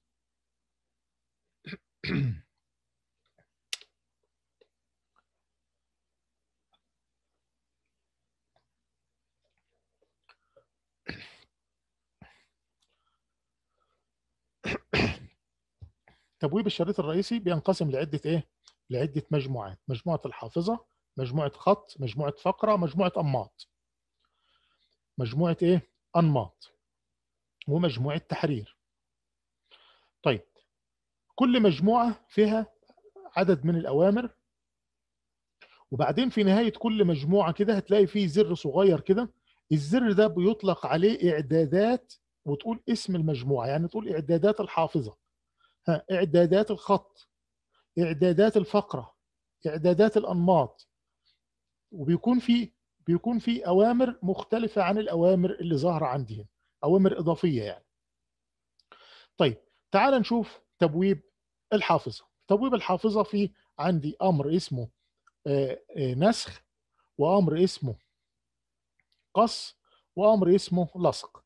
[CLEARS THROAT] تبويب الشريط الرئيسي بينقسم لعده ايه؟ لعده مجموعات، مجموعه الحافظه، مجموعه خط، مجموعه فقره، مجموعه انماط. مجموعه ايه؟ انماط. ومجموعه تحرير. طيب كل مجموعه فيها عدد من الاوامر وبعدين في نهايه كل مجموعه كده هتلاقي فيه زر صغير كده الزر ده بيطلق عليه اعدادات وتقول اسم المجموعه يعني تقول اعدادات الحافظه ها إعدادات الخط إعدادات الفقرة إعدادات الأنماط وبيكون في بيكون في أوامر مختلفة عن الأوامر اللي ظاهرة عندي هنا أوامر إضافية يعني طيب تعال نشوف تبويب الحافظة تبويب الحافظة في عندي أمر اسمه آه، آه، نسخ وأمر اسمه قص وأمر اسمه لصق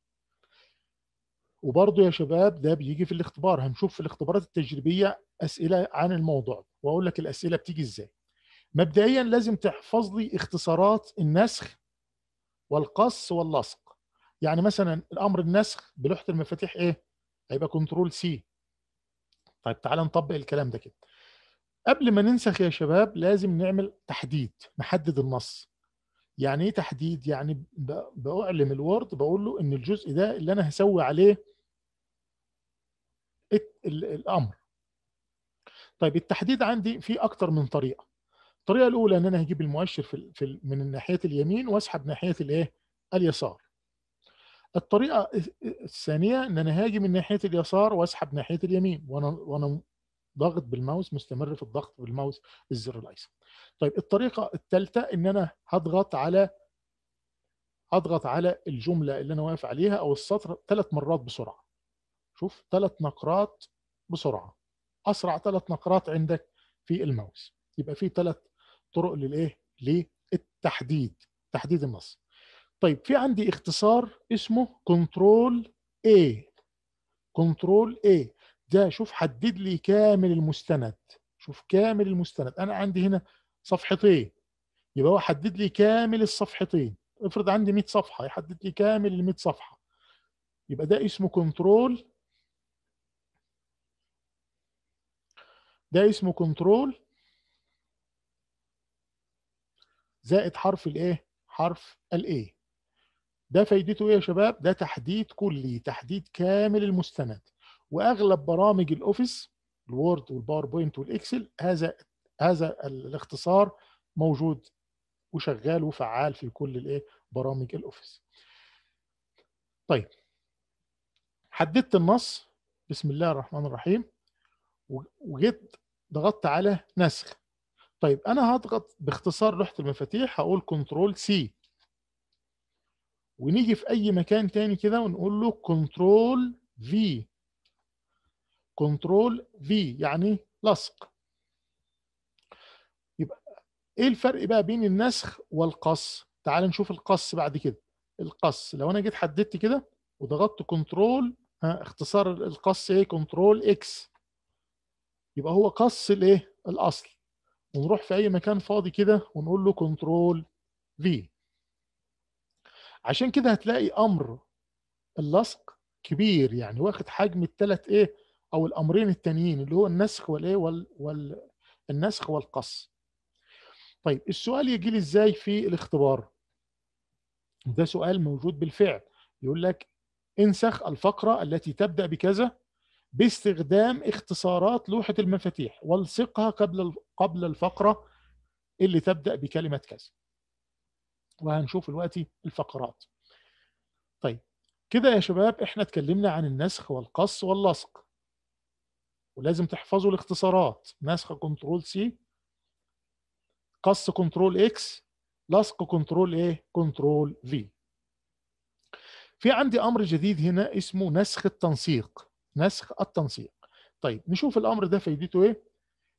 وبرضه يا شباب ده بيجي في الاختبار هنشوف في الاختبارات التجريبيه اسئله عن الموضوع واقول لك الاسئله بتيجي ازاي مبدئيا لازم تحفظ لي اختصارات النسخ والقص واللصق يعني مثلا الامر النسخ بلوحه المفاتيح ايه هيبقى كنترول سي طيب تعالى نطبق الكلام ده كده قبل ما ننسخ يا شباب لازم نعمل تحديد نحدد النص يعني ايه تحديد يعني باعلم الوورد بقول له ان الجزء ده اللي انا هسوي عليه الامر طيب التحديد عندي في اكتر من طريقه الطريقه الاولى ان انا هجيب المؤشر في, في من ناحيه اليمين واسحب ناحيه الايه اليسار الطريقه الثانيه ان انا هاجي من ناحيه اليسار واسحب ناحيه اليمين وانا وانا ضاغط بالماوس مستمر في الضغط بالماوس الزر الايسر طيب الطريقه الثالثه ان انا هضغط على هضغط على الجمله اللي انا واقف عليها او السطر ثلاث مرات بسرعه شوف ثلاث نقرات بسرعه اسرع ثلاث نقرات عندك في الماوس يبقى في ثلاث طرق للايه للتحديد تحديد النص طيب في عندي اختصار اسمه كنترول اي كنترول اي ده شوف حدد لي كامل المستند شوف كامل المستند انا عندي هنا صفحتين يبقى هو حدد لي كامل الصفحتين افرض عندي 100 صفحه يحدد لي كامل ال 100 صفحه يبقى ده اسمه كنترول ده اسمه كنترول زائد حرف الايه حرف الايه ده فايدته ايه يا شباب ده تحديد كلي تحديد كامل المستند واغلب برامج الاوفيس الوورد والباوربوينت والاكسل هذا هذا الاختصار موجود وشغال وفعال في كل الايه برامج الاوفيس طيب حددت النص بسم الله الرحمن الرحيم وجيت ضغطت على نسخ طيب انا هضغط باختصار لوحه المفاتيح هقول كنترول سي ونيجي في اي مكان تاني كده ونقول له كنترول في كنترول في يعني لصق يبقى ايه الفرق بقى بين النسخ والقص تعال نشوف القص بعد كده القص لو انا جيت حددت كده وضغطت كنترول اختصار القص ايه كنترول اكس يبقى هو قص الايه الاصل ونروح في اي مكان فاضي كده ونقول له كنترول في عشان كده هتلاقي امر اللصق كبير يعني واخد حجم الثلاث ايه او الامرين التانيين اللي هو النسخ والايه وال, وال النسخ والقص طيب السؤال يجي لي ازاي في الاختبار ده سؤال موجود بالفعل يقول لك انسخ الفقره التي تبدا بكذا باستخدام اختصارات لوحة المفاتيح والصقها قبل قبل الفقرة اللي تبدأ بكلمة كذا وهنشوف دلوقتي الفقرات طيب كده يا شباب احنا اتكلمنا عن النسخ والقص واللصق ولازم تحفظوا الاختصارات نسخ كنترول سي قص كنترول اكس لصق كنترول ايه كنترول في في عندي امر جديد هنا اسمه نسخ التنسيق نسخ التنسيق طيب نشوف الامر ده فايدته ايه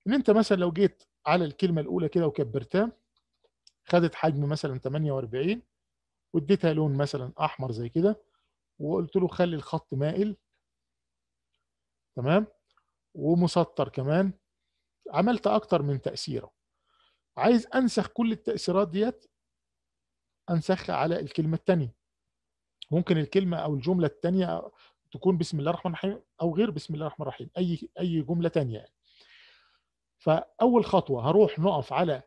ان انت مثلا لو جيت على الكلمه الاولى كده وكبرتها خدت حجم مثلا 48 واديتها لون مثلا احمر زي كده وقلت له خلي الخط مائل تمام ومسطر كمان عملت اكتر من تاثيره عايز انسخ كل التاثيرات ديت انسخها على الكلمه الثانيه ممكن الكلمه او الجمله الثانيه تكون بسم الله الرحمن الرحيم او غير بسم الله الرحمن الرحيم اي اي جمله ثانيه يعني. فاول خطوه هروح نقف على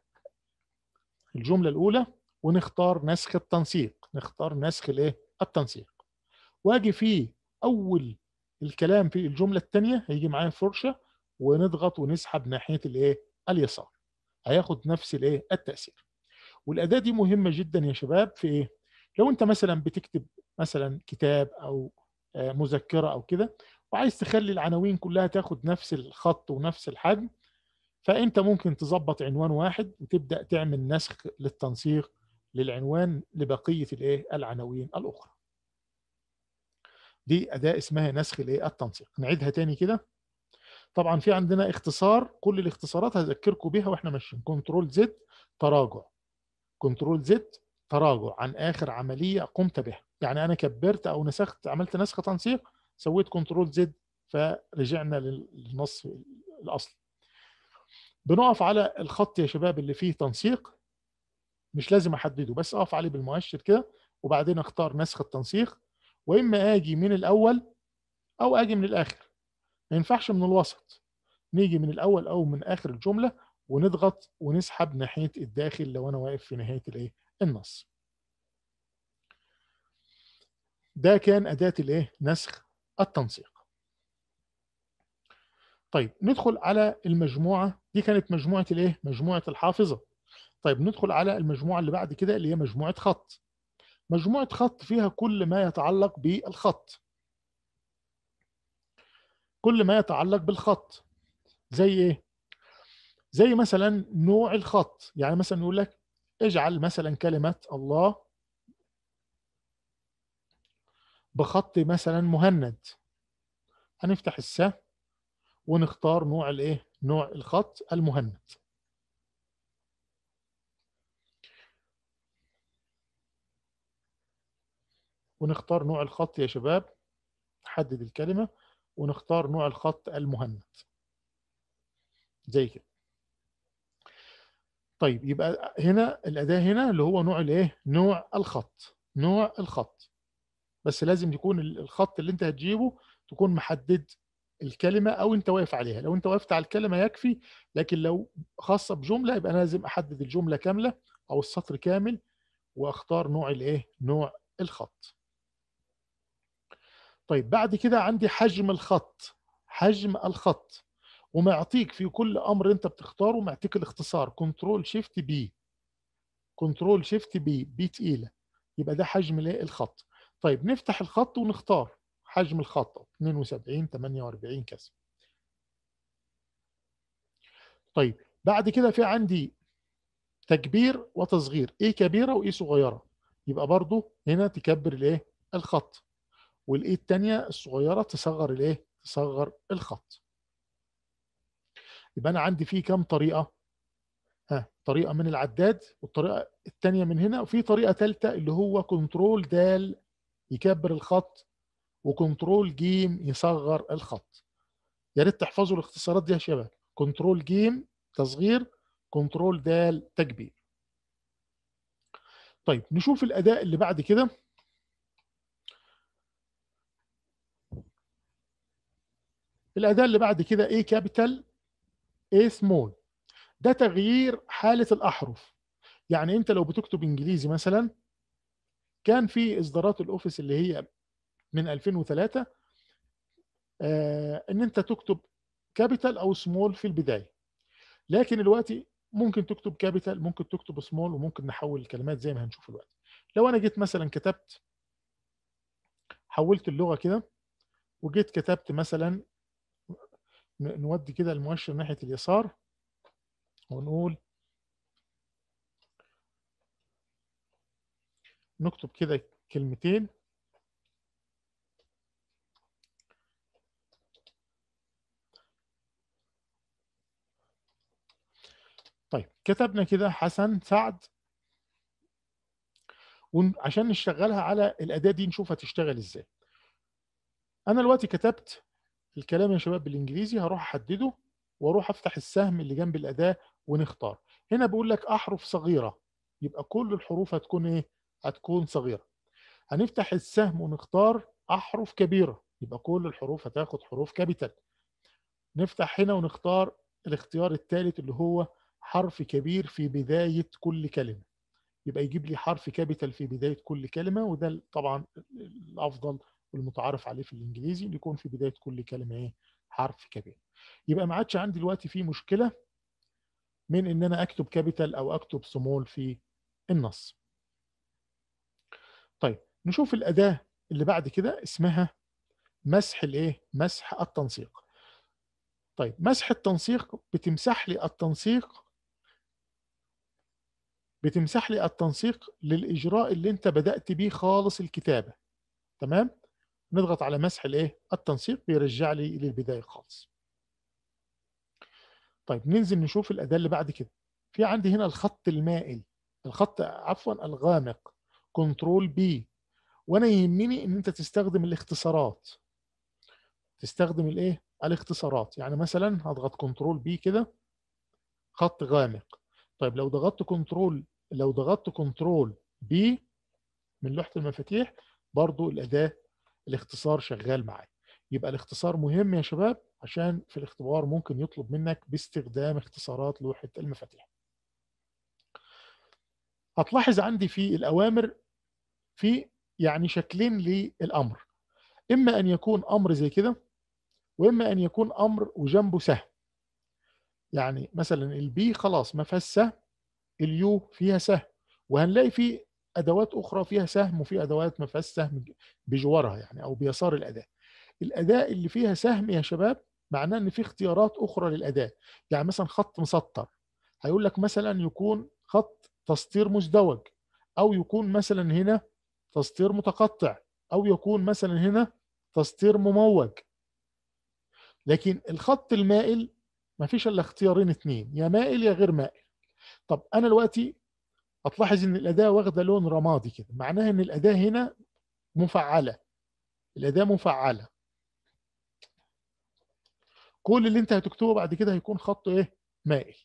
الجمله الاولى ونختار نسخ التنسيق نختار نسخ الايه التنسيق واجي في اول الكلام في الجمله الثانيه هيجي معايا الفرشه ونضغط ونسحب ناحيه الايه اليسار هياخد نفس الايه التاثير والاداه دي مهمه جدا يا شباب في ايه لو انت مثلا بتكتب مثلا كتاب او آه، مذكره او كده وعايز تخلي العناوين كلها تاخد نفس الخط ونفس الحجم فانت ممكن تظبط عنوان واحد وتبدا تعمل نسخ للتنسيق للعنوان لبقيه الايه العناوين الاخرى دي اداه اسمها نسخ الايه التنسيق نعيدها تاني كده طبعا في عندنا اختصار كل الاختصارات هذكركم بها واحنا ماشيين كنترول زد تراجع كنترول زد تراجع عن اخر عمليه قمت بها يعني انا كبرت او نسخت عملت نسخه تنسيق سويت كنترول زد فرجعنا للنص الاصلي بنقف على الخط يا شباب اللي فيه تنسيق مش لازم احدده بس اقف عليه بالمؤشر كده وبعدين اختار نسخ التنسيق واما اجي من الاول او اجي من الاخر ما ينفعش من الوسط نيجي من الاول او من اخر الجمله ونضغط ونسحب ناحيه الداخل لو انا واقف في نهايه الايه النص ده كان أداة الإيه؟ نسخ التنسيق طيب ندخل على المجموعة دي كانت مجموعة الإيه؟ مجموعة الحافظة طيب ندخل على المجموعة اللي بعد كده اللي هي مجموعة خط مجموعة خط فيها كل ما يتعلق بالخط كل ما يتعلق بالخط زي ايه زي مثلا نوع الخط يعني مثلا يقول لك اجعل مثلا كلمة الله بخط مثلا مهند هنفتح الس ونختار نوع الايه نوع الخط المهند ونختار نوع الخط يا شباب نحدد الكلمة ونختار نوع الخط المهند زي كده طيب يبقى هنا الأداة هنا اللي هو نوع الايه نوع الخط نوع الخط بس لازم يكون الخط اللي انت هتجيبه تكون محدد الكلمه او انت واقف عليها لو انت وقفت على الكلمه يكفي لكن لو خاصه بجمله يبقى انا لازم احدد الجمله كامله او السطر كامل واختار نوع الايه نوع الخط طيب بعد كده عندي حجم الخط حجم الخط ومعطيك في كل امر انت بتختاره معطيك الاختصار كنترول شيفت بي كنترول شيفت بي بي تقيله يبقى ده حجم الايه الخط طيب نفتح الخط ونختار حجم الخط 72 48 كذا طيب بعد كده في عندي تكبير وتصغير ايه كبيره وايه صغيره يبقى برضو هنا تكبر الايه الخط والايه الثانيه الصغيره تصغر الايه تصغر الخط يبقى انا عندي فيه كام طريقه ها طريقه من العداد والطريقه الثانيه من هنا وفي طريقه ثالثه اللي هو كنترول دال يكبر الخط وكنترول جيم يصغر الخط يا ريت تحفظوا الاختصارات دي يا شباب كنترول جيم تصغير كنترول دال تكبير طيب نشوف الاداء اللي بعد كده الاداء اللي بعد كده A كابيتال A small ده تغيير حاله الاحرف يعني انت لو بتكتب انجليزي مثلا كان في اصدارات الاوفيس اللي هي من 2003 آه، ان انت تكتب كابيتال او سمول في البدايه لكن دلوقتي ممكن تكتب كابيتال ممكن تكتب سمول وممكن نحول الكلمات زي ما هنشوف دلوقتي لو انا جيت مثلا كتبت حولت اللغه كده وجيت كتبت مثلا نودي كده المؤشر ناحيه اليسار ونقول نكتب كده كلمتين طيب كتبنا كده حسن سعد وعشان نشتغلها على الاداه دي نشوف هتشتغل ازاي انا دلوقتي كتبت الكلام يا شباب بالانجليزي هروح احدده واروح افتح السهم اللي جنب الاداه ونختار هنا بقول لك احرف صغيره يبقى كل الحروف هتكون ايه هتكون صغيرة هنفتح السهم ونختار أحرف كبيرة يبقى كل الحروف هتاخد حروف كابيتال نفتح هنا ونختار الاختيار الثالث اللي هو حرف كبير في بداية كل كلمة يبقى يجيب لي حرف كابيتال في بداية كل كلمة وده طبعا الأفضل والمتعارف عليه في الإنجليزي اللي يكون في بداية كل كلمة إيه حرف كبير يبقى ما عادش عندي دلوقتي فيه مشكلة من إن أنا أكتب كابيتال أو أكتب سمول في النص طيب نشوف الاداه اللي بعد كده اسمها مسح الايه مسح التنسيق طيب مسح التنسيق بتمسح لي التنسيق بتمسح لي التنسيق للاجراء اللي انت بدات بيه خالص الكتابه تمام نضغط على مسح الايه التنسيق بيرجع لي للبدايه خالص طيب ننزل نشوف الاداه اللي بعد كده في عندي هنا الخط المائل الخط عفوا الغامق كنترول بي وانا يهمني ان انت تستخدم الاختصارات تستخدم الايه الاختصارات يعني مثلا هضغط كنترول بي كده خط غامق طيب لو ضغطت كنترول لو ضغطت كنترول بي من لوحه المفاتيح برضو الاداه الاختصار شغال معايا يبقى الاختصار مهم يا شباب عشان في الاختبار ممكن يطلب منك باستخدام اختصارات لوحه المفاتيح هتلاحظ عندي في الاوامر في يعني شكلين للامر اما ان يكون امر زي كده واما ان يكون امر وجنبه سهم يعني مثلا البي خلاص ما فيهاش سهم اليو فيها سهم وهنلاقي في ادوات اخرى فيها سهم وفي ادوات ما فيهاش سهم بجوارها يعني او بيسار الاداه الاداه اللي فيها سهم يا شباب معناه ان في اختيارات اخرى للاداه يعني مثلا خط مسطر هيقول لك مثلا يكون خط تسطير مزدوج او يكون مثلا هنا تسطير متقطع او يكون مثلا هنا تسطير مموج لكن الخط المائل ما فيش الا اختيارين اثنين يا مائل يا غير مائل طب انا دلوقتي هتلاحظ ان الاداه واخده لون رمادي كده معناها ان الاداه هنا مفعله الاداه مفعله كل اللي انت هتكتبه بعد كده هيكون خط ايه مائل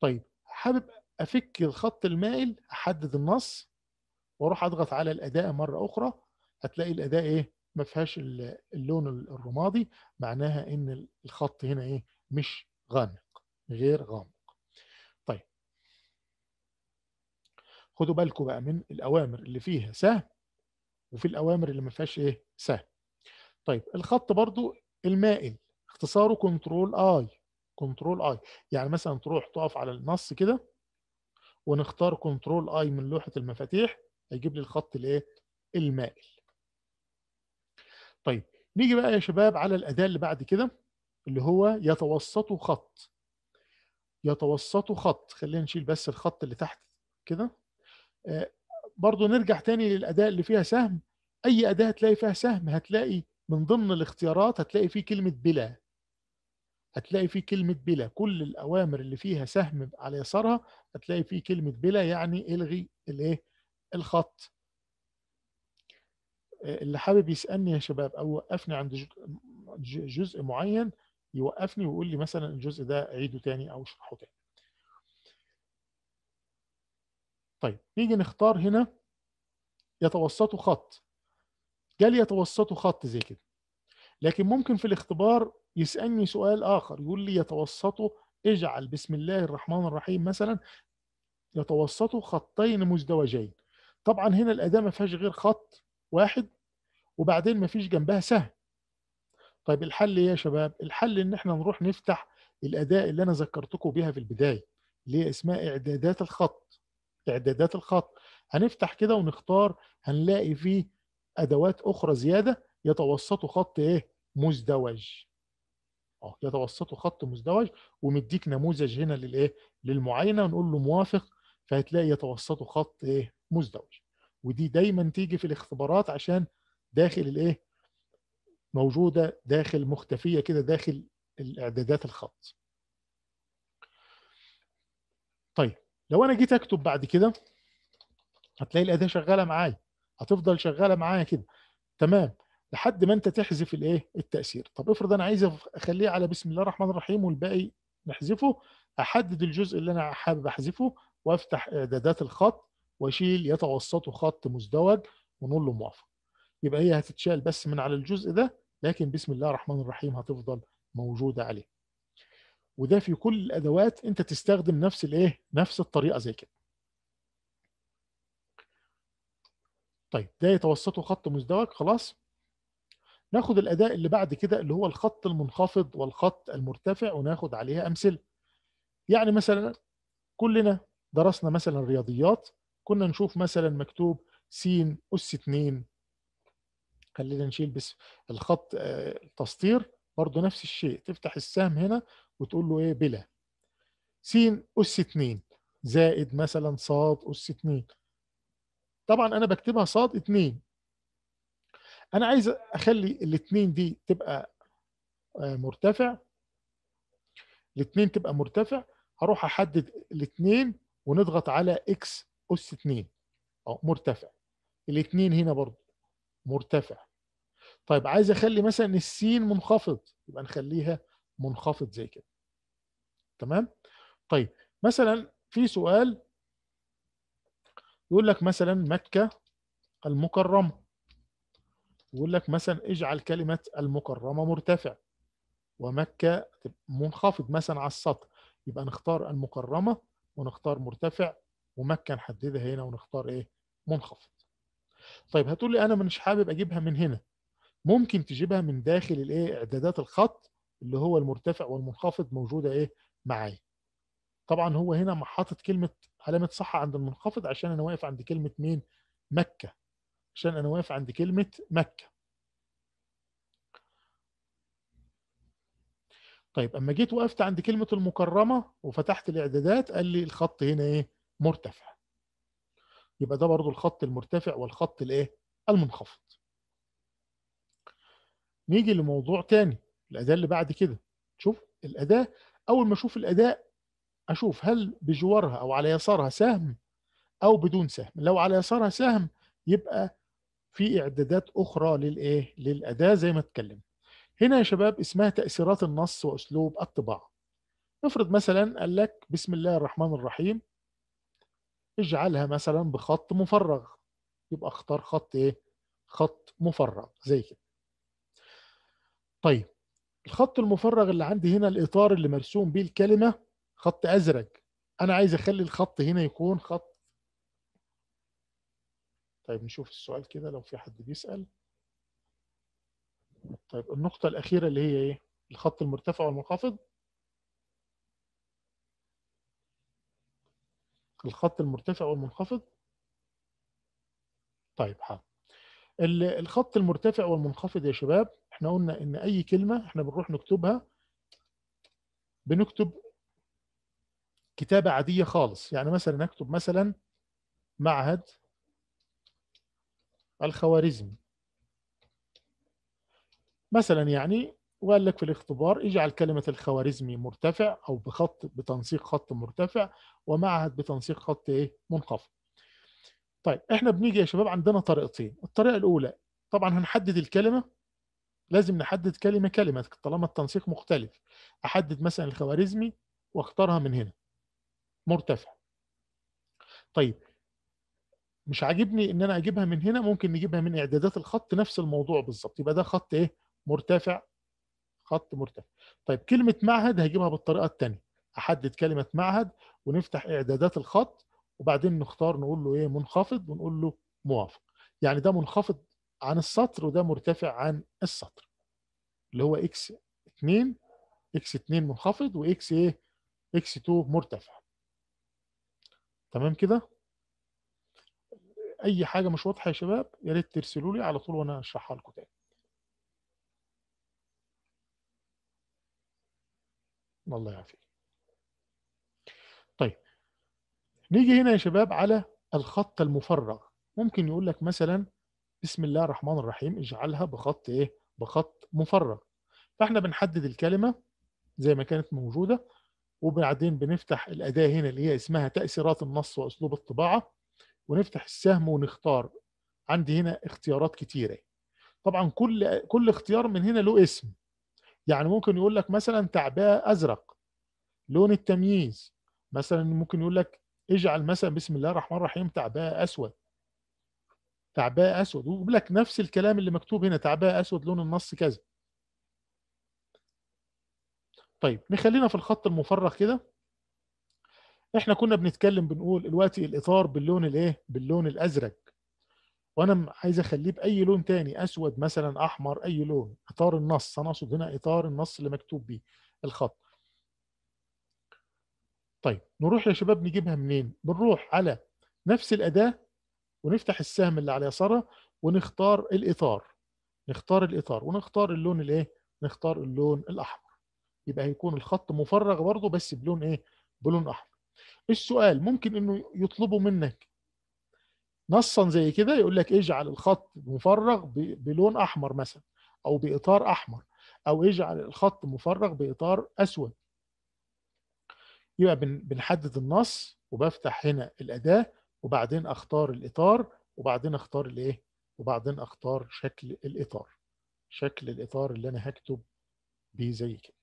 طيب حابب افك الخط المائل احدد النص واروح اضغط على الاداء مره اخرى هتلاقي الاداء ايه ما فيهاش اللون الرمادي معناها ان الخط هنا ايه مش غامق غير غامق طيب خدوا بالكم بقى من الاوامر اللي فيها سهم وفي الاوامر اللي ما فيهاش ايه سهم طيب الخط برضو المائل اختصاره كنترول اي كنترول اي يعني مثلا تروح تقف على النص كده ونختار كنترول اي من لوحه المفاتيح هيجيب لي الخط الايه المائل طيب نيجي بقى يا شباب على الاداه اللي بعد كده اللي هو يتوسط خط يتوسط خط خلينا نشيل بس الخط اللي تحت كده آه برضو نرجع تاني للاداة اللي فيها سهم اي اداه هتلاقي فيها سهم هتلاقي من ضمن الاختيارات هتلاقي فيه كلمه بلا هتلاقي فيه كلمة بلا كل الأوامر اللي فيها سهم على يسارها هتلاقي فيه كلمة بلا يعني الغي الايه الخط آه، اللي حابب يسألني يا شباب أو وقفني عند جزء معين يوقفني ويقول لي مثلا الجزء ده عيده تاني أو اشرحه تاني طيب نيجي نختار هنا يتوسطوا خط جالي يتوسطوا خط زي كده لكن ممكن في الاختبار يسألني سؤال آخر يقول لي يتوسطه اجعل بسم الله الرحمن الرحيم مثلا يتوسطه خطين مزدوجين طبعا هنا الأداة ما فيهاش غير خط واحد وبعدين ما فيش جنبها سهم طيب الحل ايه يا شباب الحل ان احنا نروح نفتح الأداة اللي أنا ذكرتكم بيها في البداية اللي هي اسمها إعدادات الخط إعدادات الخط هنفتح كده ونختار هنلاقي فيه أدوات أخرى زيادة يتوسطوا خط إيه مزدوج اه يتوسطوا خط مزدوج ومديك نموذج هنا للايه للمعاينه ونقول له موافق فهتلاقي يتوسطوا خط ايه مزدوج ودي دايما تيجي في الاختبارات عشان داخل الايه موجوده داخل مختفيه كده داخل الاعدادات الخط طيب لو انا جيت اكتب بعد كده هتلاقي الاداه شغاله معايا هتفضل شغاله معايا كده تمام لحد ما انت تحذف الايه التاثير طب افرض انا عايز اخليه على بسم الله الرحمن الرحيم والباقي نحذفه احدد الجزء اللي انا حابب احذفه وافتح اعدادات الخط واشيل يتوسطه خط مزدوج ونقول له موافق يبقى هي هتتشال بس من على الجزء ده لكن بسم الله الرحمن الرحيم هتفضل موجوده عليه وده في كل الادوات انت تستخدم نفس الايه نفس الطريقه زي كده طيب ده يتوسطه خط مزدوج خلاص ناخد الاداء اللي بعد كده اللي هو الخط المنخفض والخط المرتفع وناخد عليها امثله يعني مثلا كلنا درسنا مثلا رياضيات كنا نشوف مثلا مكتوب س اس 2 خلينا نشيل بس الخط آه، التسطير برضه نفس الشيء تفتح السهم هنا وتقول له ايه بلا س اس 2 زائد مثلا ص اس 2 طبعا انا بكتبها ص 2 انا عايز اخلي الاثنين دي تبقى آه، مرتفع الاثنين تبقى مرتفع هروح احدد الاثنين ونضغط على اكس اس 2 اه مرتفع الاثنين هنا برضو مرتفع طيب عايز اخلي مثلا السين منخفض يبقى نخليها منخفض زي كده تمام طيب مثلا في سؤال يقول لك مثلا مكة المكرمة يقول لك مثلا اجعل كلمة المكرمة مرتفع ومكة منخفض مثلا على السطر يبقى نختار المكرمة ونختار مرتفع ومكة نحددها هنا ونختار ايه منخفض طيب هتقول لي انا مش حابب اجيبها من هنا ممكن تجيبها من داخل الايه اعدادات الخط اللي هو المرتفع والمنخفض موجودة ايه معايا طبعا هو هنا حاطط كلمة علامة صح عند المنخفض عشان انا واقف عند كلمة مين مكة عشان انا واقف عند كلمه مكه طيب اما جيت وقفت عند كلمه المكرمه وفتحت الاعدادات قال لي الخط هنا ايه مرتفع يبقى ده برضو الخط المرتفع والخط الايه المنخفض نيجي لموضوع تاني الاداه اللي بعد كده شوف الاداه اول ما اشوف الاداه اشوف هل بجوارها او على يسارها سهم او بدون سهم لو على يسارها سهم يبقى في إعدادات أخرى للإيه؟ للأداة زي ما اتكلمنا. هنا يا شباب اسمها تأثيرات النص وأسلوب الطباعة. افرض مثلا قال لك بسم الله الرحمن الرحيم اجعلها مثلا بخط مفرغ يبقى اختار خط ايه خط مفرغ زي كده طيب الخط المفرغ اللي عندي هنا الاطار اللي مرسوم بيه الكلمه خط ازرق انا عايز اخلي الخط هنا يكون خط طيب نشوف السؤال كده لو في حد بيسأل طيب النقطة الأخيرة اللي هي إيه؟ الخط المرتفع والمنخفض الخط المرتفع والمنخفض طيب حاضر الخط المرتفع والمنخفض يا شباب احنا قلنا ان اي كلمة احنا بنروح نكتبها بنكتب كتابة عادية خالص يعني مثلا نكتب مثلا معهد الخوارزمي مثلا يعني وقال لك في الاختبار اجعل كلمة الخوارزمي مرتفع أو بخط بتنسيق خط مرتفع ومعهد بتنسيق خط إيه منخفض. طيب إحنا بنيجي يا شباب عندنا طريقتين، الطريقة الأولى طبعا هنحدد الكلمة لازم نحدد كلمة كلمة طالما التنسيق مختلف أحدد مثلا الخوارزمي وأختارها من هنا مرتفع. طيب مش عاجبني ان انا اجيبها من هنا ممكن نجيبها من اعدادات الخط نفس الموضوع بالظبط يبقى ده خط ايه مرتفع خط مرتفع طيب كلمه معهد هجيبها بالطريقه الثانيه احدد كلمه معهد ونفتح اعدادات الخط وبعدين نختار نقول له ايه منخفض ونقول له موافق يعني ده منخفض عن السطر وده مرتفع عن السطر اللي هو اكس 2 اكس 2 منخفض واكس ايه اكس 2 مرتفع تمام كده اي حاجه مش واضحه يا شباب يا ريت ترسلوا لي على طول وانا هشرحها لكم تاني الله يعافيك طيب نيجي هنا يا شباب على الخط المفرغ ممكن يقول لك مثلا بسم الله الرحمن الرحيم اجعلها بخط ايه بخط مفرغ فاحنا بنحدد الكلمه زي ما كانت موجوده وبعدين بنفتح الاداه هنا اللي هي اسمها تاثيرات النص واسلوب الطباعه ونفتح السهم ونختار عندي هنا اختيارات كتيره طبعا كل كل اختيار من هنا له اسم يعني ممكن يقول لك مثلا تعبئه ازرق لون التمييز مثلا ممكن يقول لك اجعل مثلا بسم الله الرحمن الرحيم تعبئه اسود تعبئه اسود ويقول لك نفس الكلام اللي مكتوب هنا تعبئه اسود لون النص كذا طيب نخلينا في الخط المفرغ كده احنا كنا بنتكلم بنقول دلوقتي الاطار باللون الايه باللون الازرق وانا عايز اخليه باي لون تاني اسود مثلا احمر اي لون اطار النص انا اقصد هنا اطار النص اللي مكتوب بيه الخط طيب نروح يا شباب نجيبها منين بنروح على نفس الاداه ونفتح السهم اللي على يسارها ونختار الاطار نختار الاطار ونختار اللون الايه نختار اللون الاحمر يبقى هيكون الخط مفرغ برضه بس بلون ايه بلون احمر السؤال ممكن انه يطلبوا منك نصا زي كده يقول لك اجعل الخط مفرغ بلون احمر مثلا او باطار احمر او اجعل الخط مفرغ باطار اسود يبقى بنحدد النص وبفتح هنا الاداه وبعدين اختار الاطار وبعدين اختار الايه وبعدين اختار شكل الاطار شكل الاطار اللي انا هكتب بيه زي كده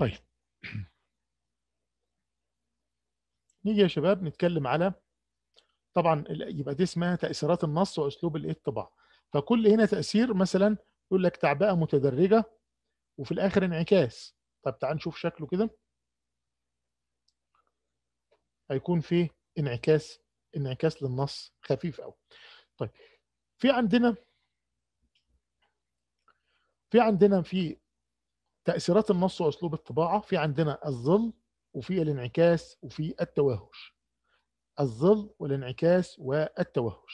طيب [CLEARS THROAT] نيجي يا شباب نتكلم على طبعا يبقى دي اسمها تأثيرات النص وأسلوب الطباع فكل هنا تأثير مثلا يقول لك تعبئة متدرجة وفي الآخر انعكاس طب تعال نشوف شكله كده هيكون فيه انعكاس انعكاس للنص خفيف قوي طيب في عندنا في عندنا في تاثيرات النص واسلوب الطباعه في عندنا الظل وفي الانعكاس وفي التوهج الظل والانعكاس والتوهج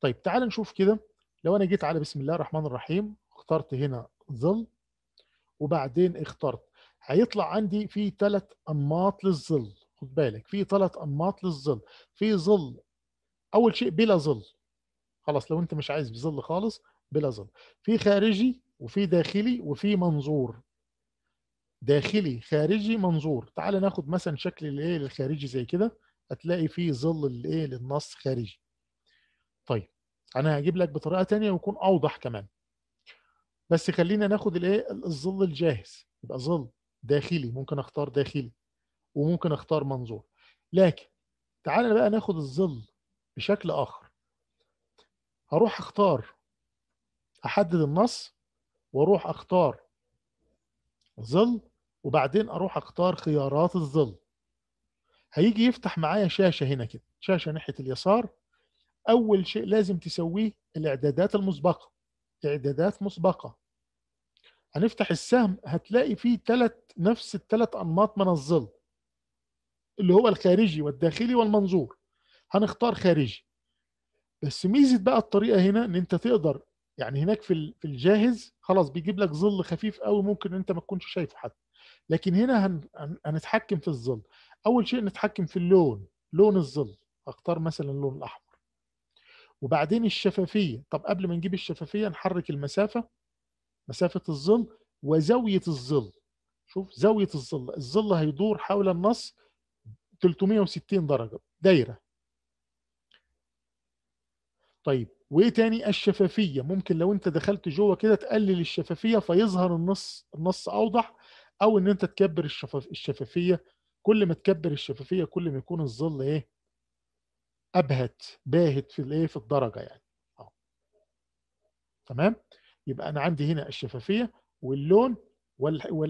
طيب تعال نشوف كده لو انا جيت على بسم الله الرحمن الرحيم اخترت هنا ظل وبعدين اخترت هيطلع عندي في ثلاث انماط للظل خد بالك في ثلاث انماط للظل في ظل اول شيء بلا ظل خلاص لو انت مش عايز بظل خالص بلا ظل في خارجي وفي داخلي وفي منظور داخلي خارجي منظور تعال ناخد مثلا شكل الايه للخارجي زي كده هتلاقي فيه ظل الايه للنص خارجي طيب انا هجيب لك بطريقه ثانيه ويكون اوضح كمان بس خلينا ناخد الايه الظل الجاهز يبقى ظل داخلي ممكن اختار داخلي وممكن اختار منظور لكن تعال بقى ناخد الظل بشكل اخر هروح اختار احدد النص واروح اختار ظل وبعدين اروح اختار خيارات الظل هيجي يفتح معايا شاشه هنا كده شاشه ناحيه اليسار اول شيء لازم تسويه الاعدادات المسبقه اعدادات مسبقه هنفتح السهم هتلاقي فيه تلت نفس التلت انماط من الظل اللي هو الخارجي والداخلي والمنظور هنختار خارجي بس ميزه بقى الطريقه هنا ان انت تقدر يعني هناك في الجاهز خلاص بيجيب لك ظل خفيف قوي ممكن انت ما تكونش شايفه حتى لكن هنا هن... هنتحكم في الظل اول شيء نتحكم في اللون لون الظل اختار مثلا اللون الاحمر وبعدين الشفافيه طب قبل ما نجيب الشفافيه نحرك المسافه مسافه الظل وزاويه الظل شوف زاويه الظل الظل هيدور حول النص 360 درجه دايره طيب وايه تاني الشفافيه ممكن لو انت دخلت جوه كده تقلل الشفافيه فيظهر النص النص اوضح او ان انت تكبر الشفاف الشفافيه كل ما تكبر الشفافيه كل ما يكون الظل ايه ابهت باهت في الايه في الدرجه يعني أو. آه. تمام يبقى انا عندي هنا الشفافيه واللون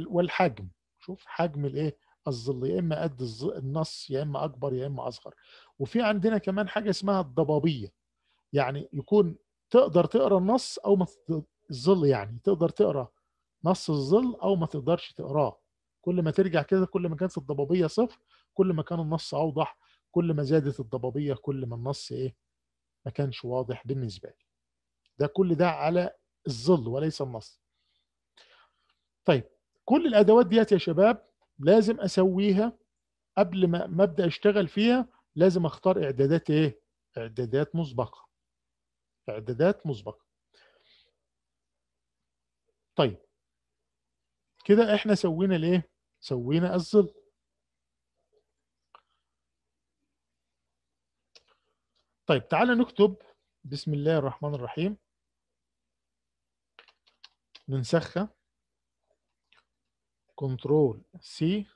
والحجم شوف حجم الايه الظل يا اما قد النص يا اما اكبر يا اما اصغر وفي عندنا كمان حاجه اسمها الضبابيه يعني يكون تقدر تقرا النص او الظل يعني تقدر تقرا نص الظل او ما تقدرش تقراه كل ما ترجع كده كل ما كانت الضبابيه صفر كل ما كان النص اوضح كل ما زادت الضبابيه كل ما النص ايه ما كانش واضح بالنسبه لي ده كل ده على الظل وليس النص طيب كل الادوات ديت يا شباب لازم اسويها قبل ما ما ابدا اشتغل فيها لازم اختار اعدادات ايه اعدادات مسبقه اعدادات مسبقه طيب كده احنا سوينا الايه سوينا الظل طيب تعالى نكتب بسم الله الرحمن الرحيم ننسخها كنترول سي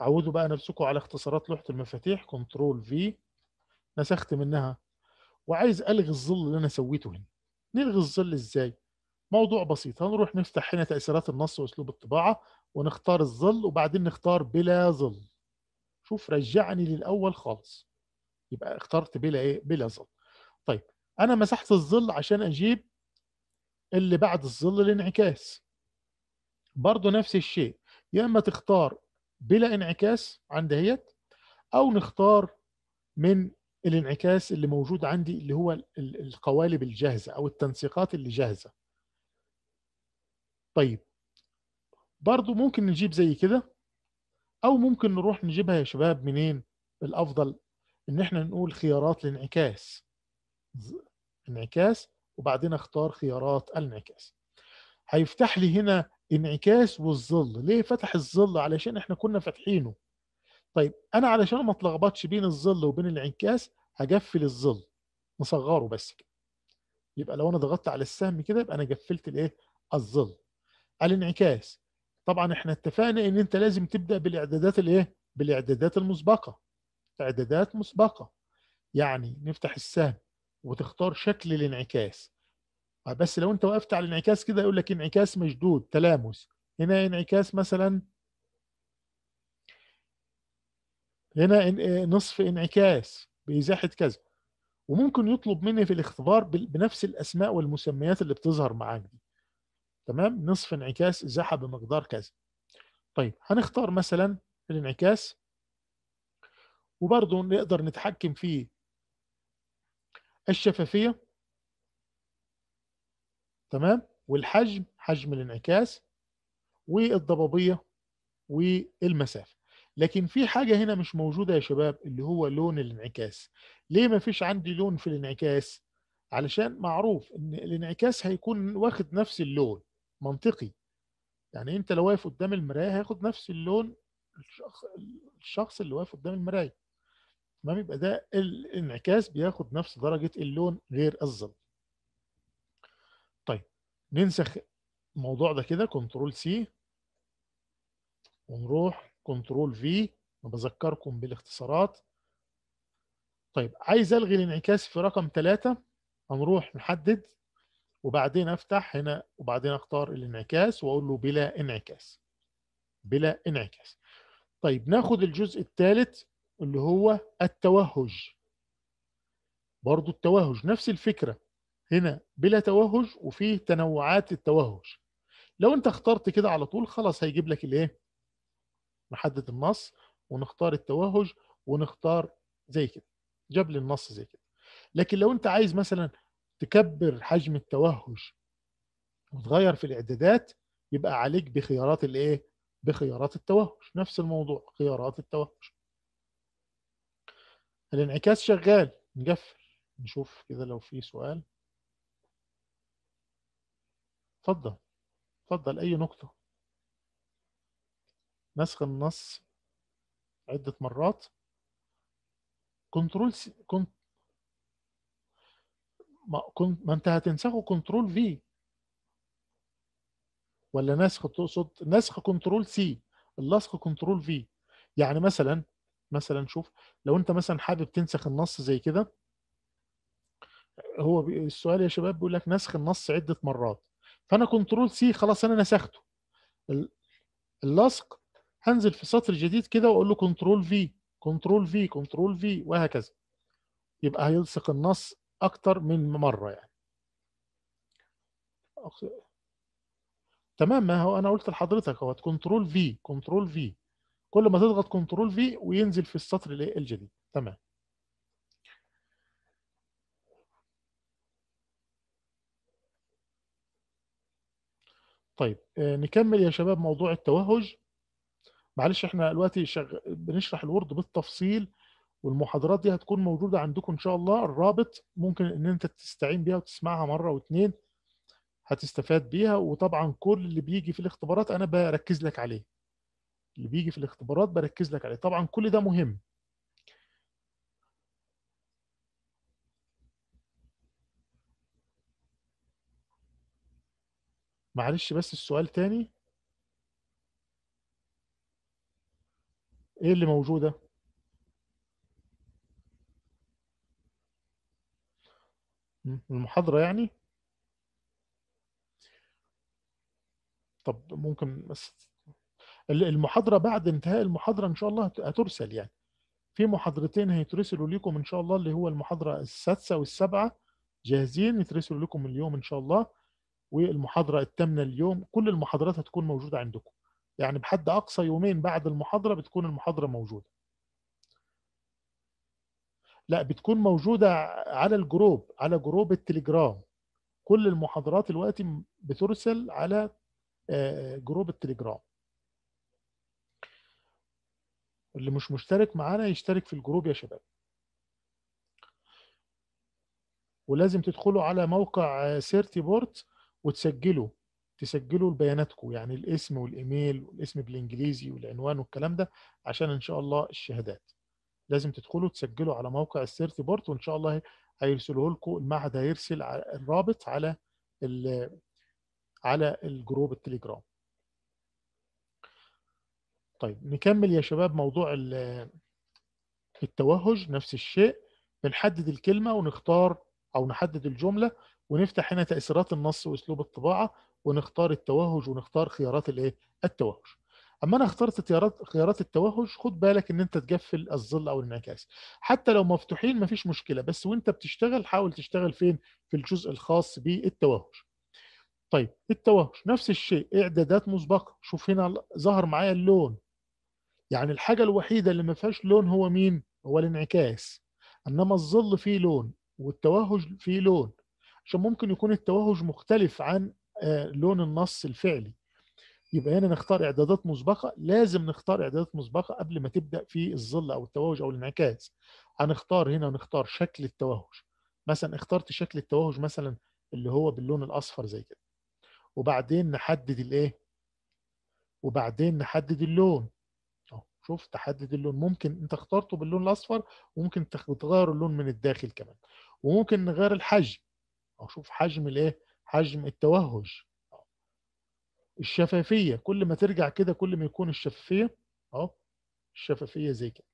عودوا بقى نفسكم على اختصارات لوحة المفاتيح كنترول في نسخت منها وعايز الغي الظل اللي انا سويته هنا نلغي الظل ازاي موضوع بسيط هنروح نفتح هنا تأثيرات النص وأسلوب الطباعة ونختار الظل وبعدين نختار بلا ظل شوف رجعني للأول خالص يبقى اخترت بلا إيه؟ بلا ظل طيب أنا مسحت الظل عشان أجيب اللي بعد الظل الانعكاس برضو نفس الشيء يا إما تختار بلا انعكاس عند هيت أو نختار من الانعكاس اللي موجود عندي اللي هو القوالب الجاهزة أو التنسيقات اللي جاهزة طيب برضو ممكن نجيب زي كده او ممكن نروح نجيبها يا شباب منين الافضل ان احنا نقول خيارات الانعكاس انعكاس وبعدين اختار خيارات الانعكاس هيفتح لي هنا انعكاس والظل ليه فتح الظل علشان احنا كنا فاتحينه طيب انا علشان ما اتلخبطش بين الظل وبين الانعكاس هقفل الظل نصغره بس كده يبقى لو انا ضغطت على السهم كده يبقى انا قفلت الايه الظل الانعكاس طبعا احنا اتفقنا ان انت لازم تبدا بالاعدادات الايه بالاعدادات المسبقه اعدادات مسبقه يعني نفتح السهم وتختار شكل الانعكاس بس لو انت وقفت على الانعكاس كده يقول لك انعكاس مشدود تلامس هنا انعكاس مثلا هنا إيه، نصف انعكاس بازاحه كذا وممكن يطلب مني في الاختبار بنفس الاسماء والمسميات اللي بتظهر معاك دي تمام نصف انعكاس إزاحة بمقدار كذا طيب هنختار مثلا الانعكاس وبرضه نقدر نتحكم في الشفافية تمام والحجم حجم الانعكاس والضبابية والمسافة لكن في حاجة هنا مش موجودة يا شباب اللي هو لون الانعكاس ليه ما فيش عندي لون في الانعكاس علشان معروف ان الانعكاس هيكون واخد نفس اللون منطقي يعني انت لو واقف قدام المرايه هياخد نفس اللون الشخص, الشخص اللي واقف قدام المرايه ما بيبقى ده الانعكاس بياخد نفس درجه اللون غير الظل طيب ننسخ الموضوع ده كده كنترول سي ونروح كنترول في بذكركم بالاختصارات طيب عايز الغي الانعكاس في رقم 3 هنروح نحدد وبعدين افتح هنا وبعدين اختار الانعكاس واقول له بلا انعكاس بلا انعكاس طيب ناخد الجزء الثالث اللي هو التوهج برضو التوهج نفس الفكرة هنا بلا توهج وفيه تنوعات التوهج لو انت اخترت كده على طول خلاص هيجيب لك الايه نحدد النص ونختار التوهج ونختار زي كده جاب لي النص زي كده لكن لو انت عايز مثلا تكبر حجم التوهج وتغير في الاعدادات يبقى عليك بخيارات الايه بخيارات التوهج نفس الموضوع خيارات التوهج الانعكاس شغال نقفل نشوف كده لو في سؤال اتفضل اتفضل اي نقطة نسخ النص عدة مرات كنترول سي... كنت ما كنت ما انت هتنسخه كنترول في ولا نسخ تقصد نسخ كنترول سي اللصق كنترول في يعني مثلا مثلا شوف لو انت مثلا حابب تنسخ النص زي كده هو السؤال يا شباب بيقول لك نسخ النص عده مرات فانا كنترول سي خلاص انا نسخته اللصق هنزل في سطر جديد كده واقول له كنترول في كنترول في كنترول في وهكذا يبقى هيلصق النص اكتر من مره يعني تمام ما هو انا قلت لحضرتك هو كنترول في كنترول في كل ما تضغط كنترول في وينزل في السطر الجديد تمام طيب آه، نكمل يا شباب موضوع التوهج معلش احنا دلوقتي شغ... بنشرح الوورد بالتفصيل والمحاضرات دي هتكون موجوده عندكم ان شاء الله الرابط ممكن ان انت تستعين بيها وتسمعها مره واتنين هتستفاد بيها وطبعا كل اللي بيجي في الاختبارات انا بركز لك عليه اللي بيجي في الاختبارات بركز لك عليه طبعا كل ده مهم معلش بس السؤال تاني ايه اللي موجوده المحاضرة يعني طب ممكن بس المحاضرة بعد انتهاء المحاضرة ان شاء الله هترسل يعني في محاضرتين هيترسلوا لكم ان شاء الله اللي هو المحاضرة السادسة والسابعة جاهزين يترسلوا لكم اليوم ان شاء الله والمحاضرة الثامنة اليوم كل المحاضرات هتكون موجودة عندكم يعني بحد اقصى يومين بعد المحاضرة بتكون المحاضرة موجودة لا بتكون موجودة على الجروب على جروب التليجرام كل المحاضرات الوقت بترسل على آه، جروب التليجرام اللي مش مشترك معانا يشترك في الجروب يا شباب ولازم تدخلوا على موقع آه، سيرتي بورت وتسجلوا تسجلوا بياناتكم يعني الاسم والايميل والاسم بالانجليزي والعنوان والكلام ده عشان ان شاء الله الشهادات لازم تدخلوا تسجلوا على موقع السيرتي بورت وان شاء الله هيرسله لكم المعهد هيرسل الرابط على على الجروب التليجرام طيب نكمل يا شباب موضوع التوهج نفس الشيء بنحدد الكلمه ونختار او نحدد الجمله ونفتح هنا تاثيرات النص واسلوب الطباعه ونختار التوهج ونختار خيارات الايه التوهج اما انا اخترت خيارات التوهج خد بالك ان انت تقفل الظل او الانعكاس حتى لو مفتوحين مفيش مشكله بس وانت بتشتغل حاول تشتغل فين في الجزء الخاص بالتوهج طيب التوهج نفس الشيء اعدادات مسبقه شوف هنا ظهر معايا اللون يعني الحاجه الوحيده اللي ما فيهاش لون هو مين هو الانعكاس انما الظل فيه لون والتوهج فيه لون عشان ممكن يكون التوهج مختلف عن آه، لون النص الفعلي يبقى هنا نختار اعدادات مسبقه لازم نختار اعدادات مسبقه قبل ما تبدا في الظل او التوهج او الانعكاس هنختار هنا نختار شكل التوهج مثلا اخترت شكل التوهج مثلا اللي هو باللون الاصفر زي كده وبعدين نحدد الايه وبعدين نحدد اللون اهو شوف تحدد اللون ممكن انت اخترته باللون الاصفر وممكن تغير اللون من الداخل كمان وممكن نغير الحجم اهو شوف حجم الايه حجم التوهج الشفافيه كل ما ترجع كده كل ما يكون الشفافيه اهو الشفافيه زي كده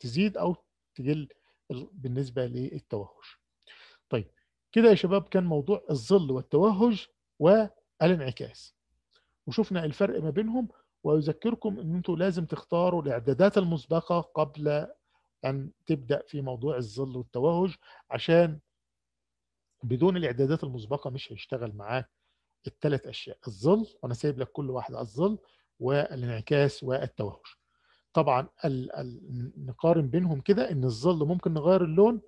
تزيد او تقل بالنسبه للتوهج طيب كده يا شباب كان موضوع الظل والتوهج والانعكاس وشفنا الفرق ما بينهم واذكركم ان انتم لازم تختاروا الاعدادات المسبقه قبل ان تبدا في موضوع الظل والتوهج عشان بدون الاعدادات المسبقه مش هيشتغل معاك الثلاث اشياء الظل وانا سايب لك كل واحده الظل والانعكاس والتوهج طبعا ال ال نقارن بينهم كده ان الظل ممكن نغير اللون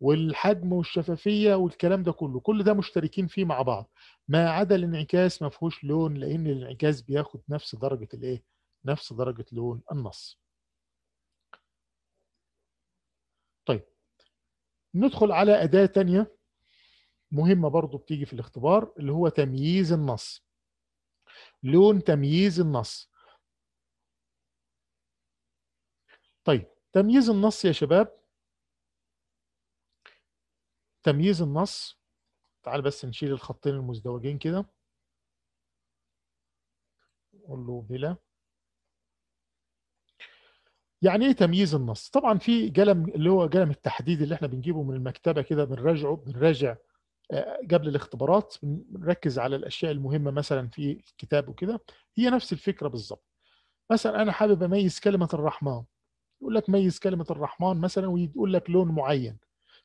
والحجم والشفافيه والكلام ده كله كل ده مشتركين فيه مع بعض ما عدا الانعكاس ما فيهوش لون لان الانعكاس بياخد نفس درجه الايه نفس درجه لون النص طيب ندخل على اداه ثانيه مهمه برضو بتيجي في الاختبار اللي هو تمييز النص لون تمييز النص طيب تمييز النص يا شباب تمييز النص تعال بس نشيل الخطين المزدوجين كده نقول له بلا يعني ايه تمييز النص طبعا في قلم اللي هو قلم التحديد اللي احنا بنجيبه من المكتبه كده بنراجعه بنراجع آه، قبل الاختبارات بنركز على الاشياء المهمه مثلا في الكتاب وكده هي نفس الفكره بالظبط مثلا انا حابب اميز كلمه الرحمن يقول لك ميز كلمه الرحمن مثلا ويقول لك لون معين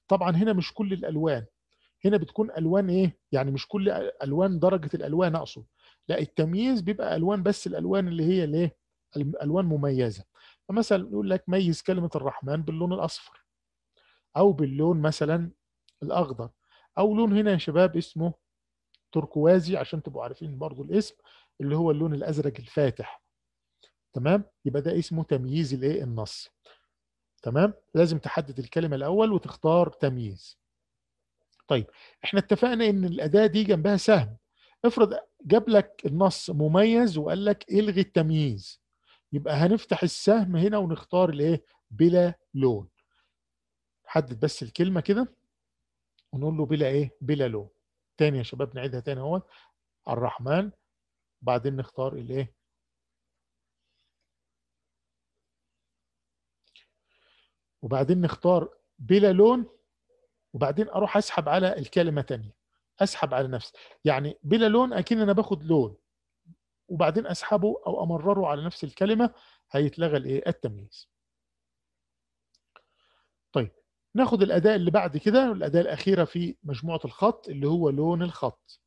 طبعا هنا مش كل الالوان هنا بتكون الوان ايه يعني مش كل الوان درجه الالوان اقصد لا التمييز بيبقى الوان بس الالوان اللي هي الايه الوان مميزه فمثلا يقول لك ميز كلمه الرحمن باللون الاصفر او باللون مثلا الاخضر او لون هنا يا شباب اسمه تركوازي عشان تبقوا عارفين برضو الاسم اللي هو اللون الازرق الفاتح تمام يبقى ده اسمه تمييز الايه النص تمام لازم تحدد الكلمه الاول وتختار تمييز طيب احنا اتفقنا ان الاداه دي جنبها سهم افرض جاب لك النص مميز وقال لك الغي التمييز يبقى هنفتح السهم هنا ونختار الايه بلا لون حدد بس الكلمه كده ونقول له بلا ايه بلا لو تاني يا شباب نعيدها تاني اهوت الرحمن وبعدين نختار الايه وبعدين نختار بلا لون وبعدين اروح اسحب على الكلمه تانية اسحب على نفس يعني بلا لون اكيد انا باخد لون وبعدين اسحبه او امرره على نفس الكلمه هيتلغى الايه التمييز ناخد الاداء اللي بعد كده الاداء الاخيرة في مجموعة الخط اللي هو لون الخط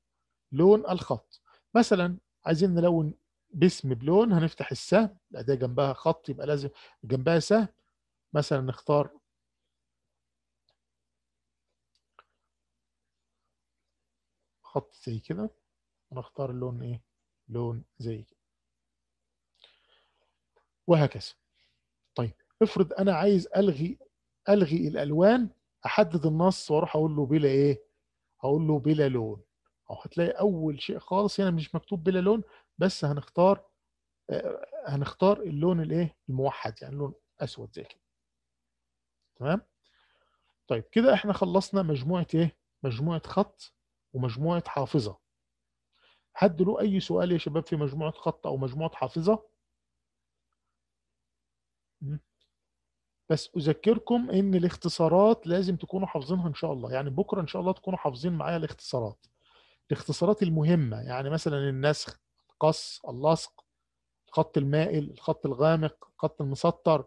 لون الخط مثلا عايزين نلون باسم بلون هنفتح السهم الاداة جنبها خط يبقى لازم جنبها سهم مثلا نختار خط زي كده ونختار اللون ايه لون زي كده وهكذا طيب افرض انا عايز الغي الغي الالوان احدد النص واروح اقول له بلا ايه هقول له بلا لون او هتلاقي اول شيء خالص هنا مش مكتوب بلا لون بس هنختار آه، هنختار اللون الايه الموحد يعني لون اسود زي كده تمام طيب كده احنا خلصنا مجموعه ايه مجموعه خط ومجموعه حافظه حد له اي سؤال يا شباب في مجموعه خط او مجموعه حافظه بس اذكركم ان الاختصارات لازم تكونوا حافظينها ان شاء الله يعني بكره ان شاء الله تكونوا حافظين معايا الاختصارات الاختصارات المهمه يعني مثلا النسخ القص اللصق الخط المائل الخط الغامق الخط المسطر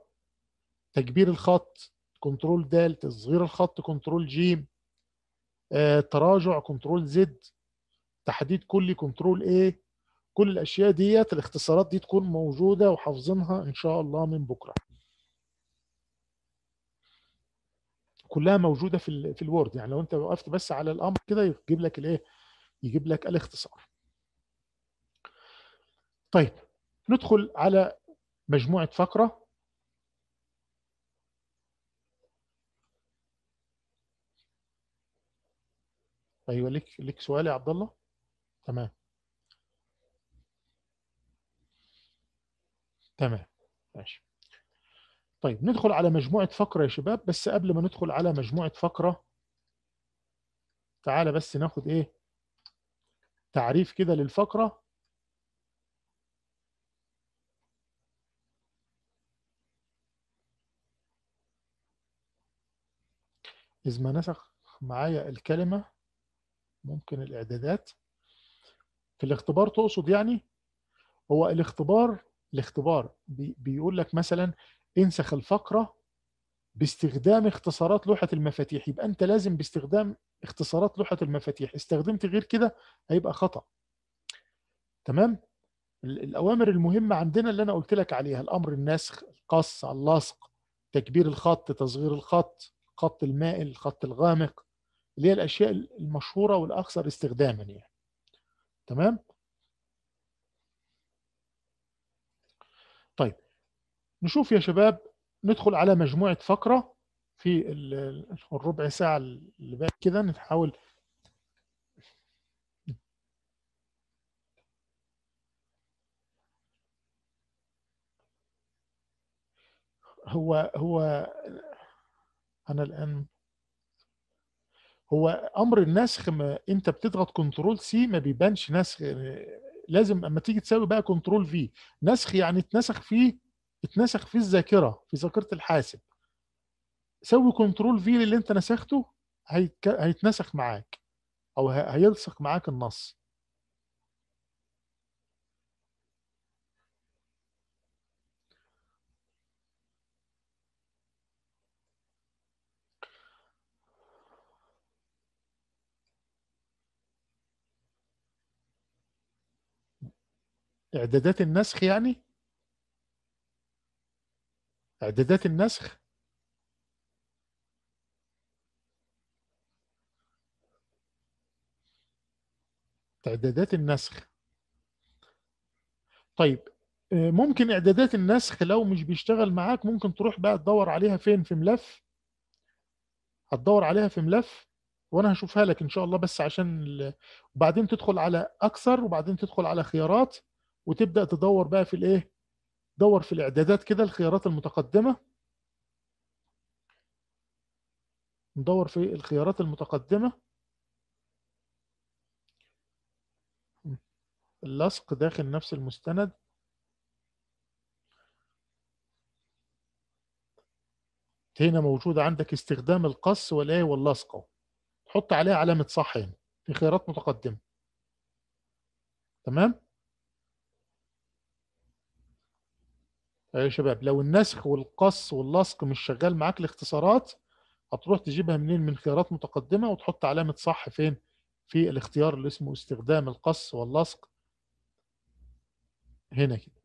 تكبير الخط كنترول د تصغير الخط كنترول ج آه، تراجع كنترول زد تحديد كلي كنترول ايه كل الاشياء ديت الاختصارات دي تكون موجوده وحافظينها ان شاء الله من بكره كلها موجوده في في الوورد يعني لو انت وقفت بس على الامر كده يجيب لك الايه يجيب لك الاختصار طيب ندخل على مجموعه فقره ايوه ليك ليك سؤال يا عبد الله تمام تمام ماشي طيب ندخل على مجموعة فقرة يا شباب بس قبل ما ندخل على مجموعة فقرة تعالى بس ناخد ايه تعريف كده للفقرة إذ ما نسخ معايا الكلمة ممكن الإعدادات في الاختبار تقصد يعني هو الاختبار الاختبار بيقول لك مثلا انسخ الفقره باستخدام اختصارات لوحه المفاتيح يبقى انت لازم باستخدام اختصارات لوحه المفاتيح استخدمت غير كده هيبقى خطا تمام الاوامر المهمه عندنا اللي انا قلت لك عليها الامر النسخ القص اللصق تكبير الخط تصغير الخط الخط المائل الخط الغامق اللي هي الاشياء المشهوره والاكثر استخداما يعني تمام نشوف يا شباب ندخل على مجموعة فقرة في الربع ساعة اللي بعد كده نحاول هو هو انا الان هو امر النسخ ما انت بتضغط كنترول سي ما بيبانش نسخ لازم اما تيجي تساوي بقى كنترول في نسخ يعني اتنسخ فيه اتنسخ في الذاكره في ذاكره الحاسب سوي كنترول في اللي انت نسخته هيتنسخ معاك او هيلصق معاك النص اعدادات النسخ يعني إعدادات النسخ إعدادات النسخ طيب آه، ممكن إعدادات النسخ لو مش بيشتغل معاك ممكن تروح بقى تدور عليها فين في ملف هتدور عليها في ملف وانا هشوفها لك ان شاء الله بس عشان ال... وبعدين تدخل على اكثر وبعدين تدخل على خيارات وتبدا تدور بقى في الايه دور في الاعدادات كده الخيارات المتقدمه ندور في الخيارات المتقدمه اللصق داخل نفس المستند هنا موجود عندك استخدام القص والايه واللصق تحط عليها علامه صح هنا في خيارات متقدمه تمام أيوة يا شباب لو النسخ والقص واللصق مش شغال معاك الاختصارات هتروح تجيبها منين من خيارات متقدمه وتحط علامه صح فين في الاختيار اللي اسمه استخدام القص واللصق هنا كده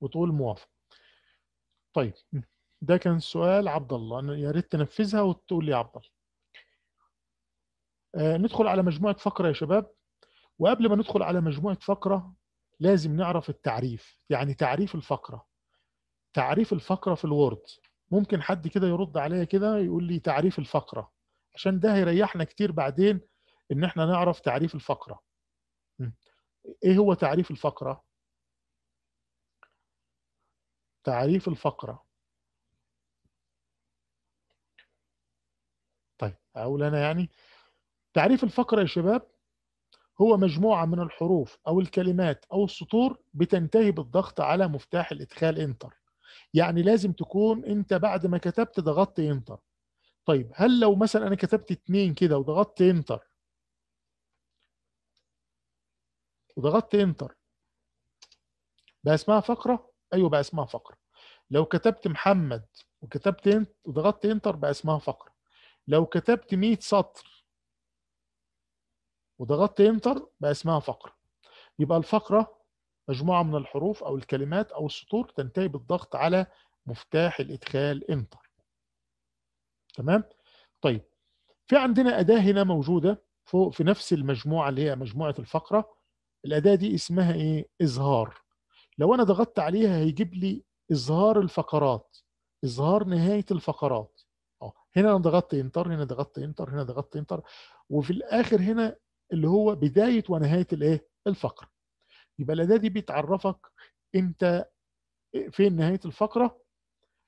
وتقول موافق طيب ده كان سؤال عبد الله يا ريت تنفذها وتقول لي يا عبد الله آه ندخل على مجموعه فقره يا شباب وقبل ما ندخل على مجموعه فقره لازم نعرف التعريف يعني تعريف الفقرة تعريف الفقرة في الوورد ممكن حد كده يرد عليا كده يقول لي تعريف الفقرة عشان ده هيريحنا كتير بعدين ان احنا نعرف تعريف الفقرة ايه هو تعريف الفقرة تعريف الفقرة طيب اقول انا يعني تعريف الفقرة يا شباب هو مجموعة من الحروف أو الكلمات أو السطور بتنتهي بالضغط على مفتاح الإدخال إنتر يعني لازم تكون أنت بعد ما كتبت ضغطت إنتر طيب هل لو مثلا أنا كتبت اتنين كده وضغطت إنتر وضغطت إنتر بقى اسمها فقرة أيوة بقى اسمها فقرة لو كتبت محمد وكتبت انت وضغطت انتر بقى اسمها فقرة لو كتبت 100 سطر وضغطت انتر بقى اسمها فقره يبقى الفقره مجموعه من الحروف او الكلمات او السطور تنتهي بالضغط على مفتاح الادخال انتر تمام طيب في عندنا اداه هنا موجوده فوق في نفس المجموعه اللي هي مجموعه الفقره الاداه دي اسمها ايه اظهار لو انا ضغطت عليها هيجيب لي اظهار الفقرات اظهار نهايه الفقرات اه هنا انا ضغطت انتر هنا ضغطت انتر هنا ضغطت انتر وفي الاخر هنا اللي هو بدايه ونهايه الايه الفقره يبقى الاداه دي بتعرفك انت فين نهايه الفقره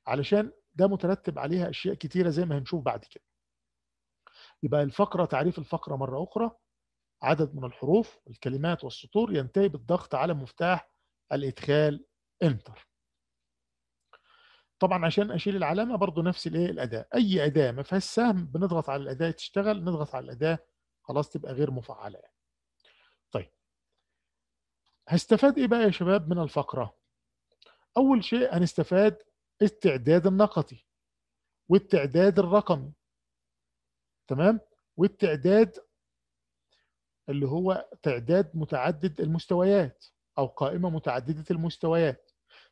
علشان ده مترتب عليها اشياء كتيره زي ما هنشوف بعد كده يبقى الفقره تعريف الفقره مره اخرى عدد من الحروف والكلمات والسطور ينتهي بالضغط على مفتاح الادخال انتر طبعا عشان اشيل العلامه برضو نفس الايه الاداه اي اداه ما فيهاش سهم بنضغط على الاداه تشتغل نضغط على الاداه خلاص تبقى غير مفعله يعني. طيب هستفاد ايه بقى يا شباب من الفقره اول شيء هنستفاد التعداد النقطي والتعداد الرقمي تمام والتعداد اللي هو تعداد متعدد المستويات او قائمه متعدده المستويات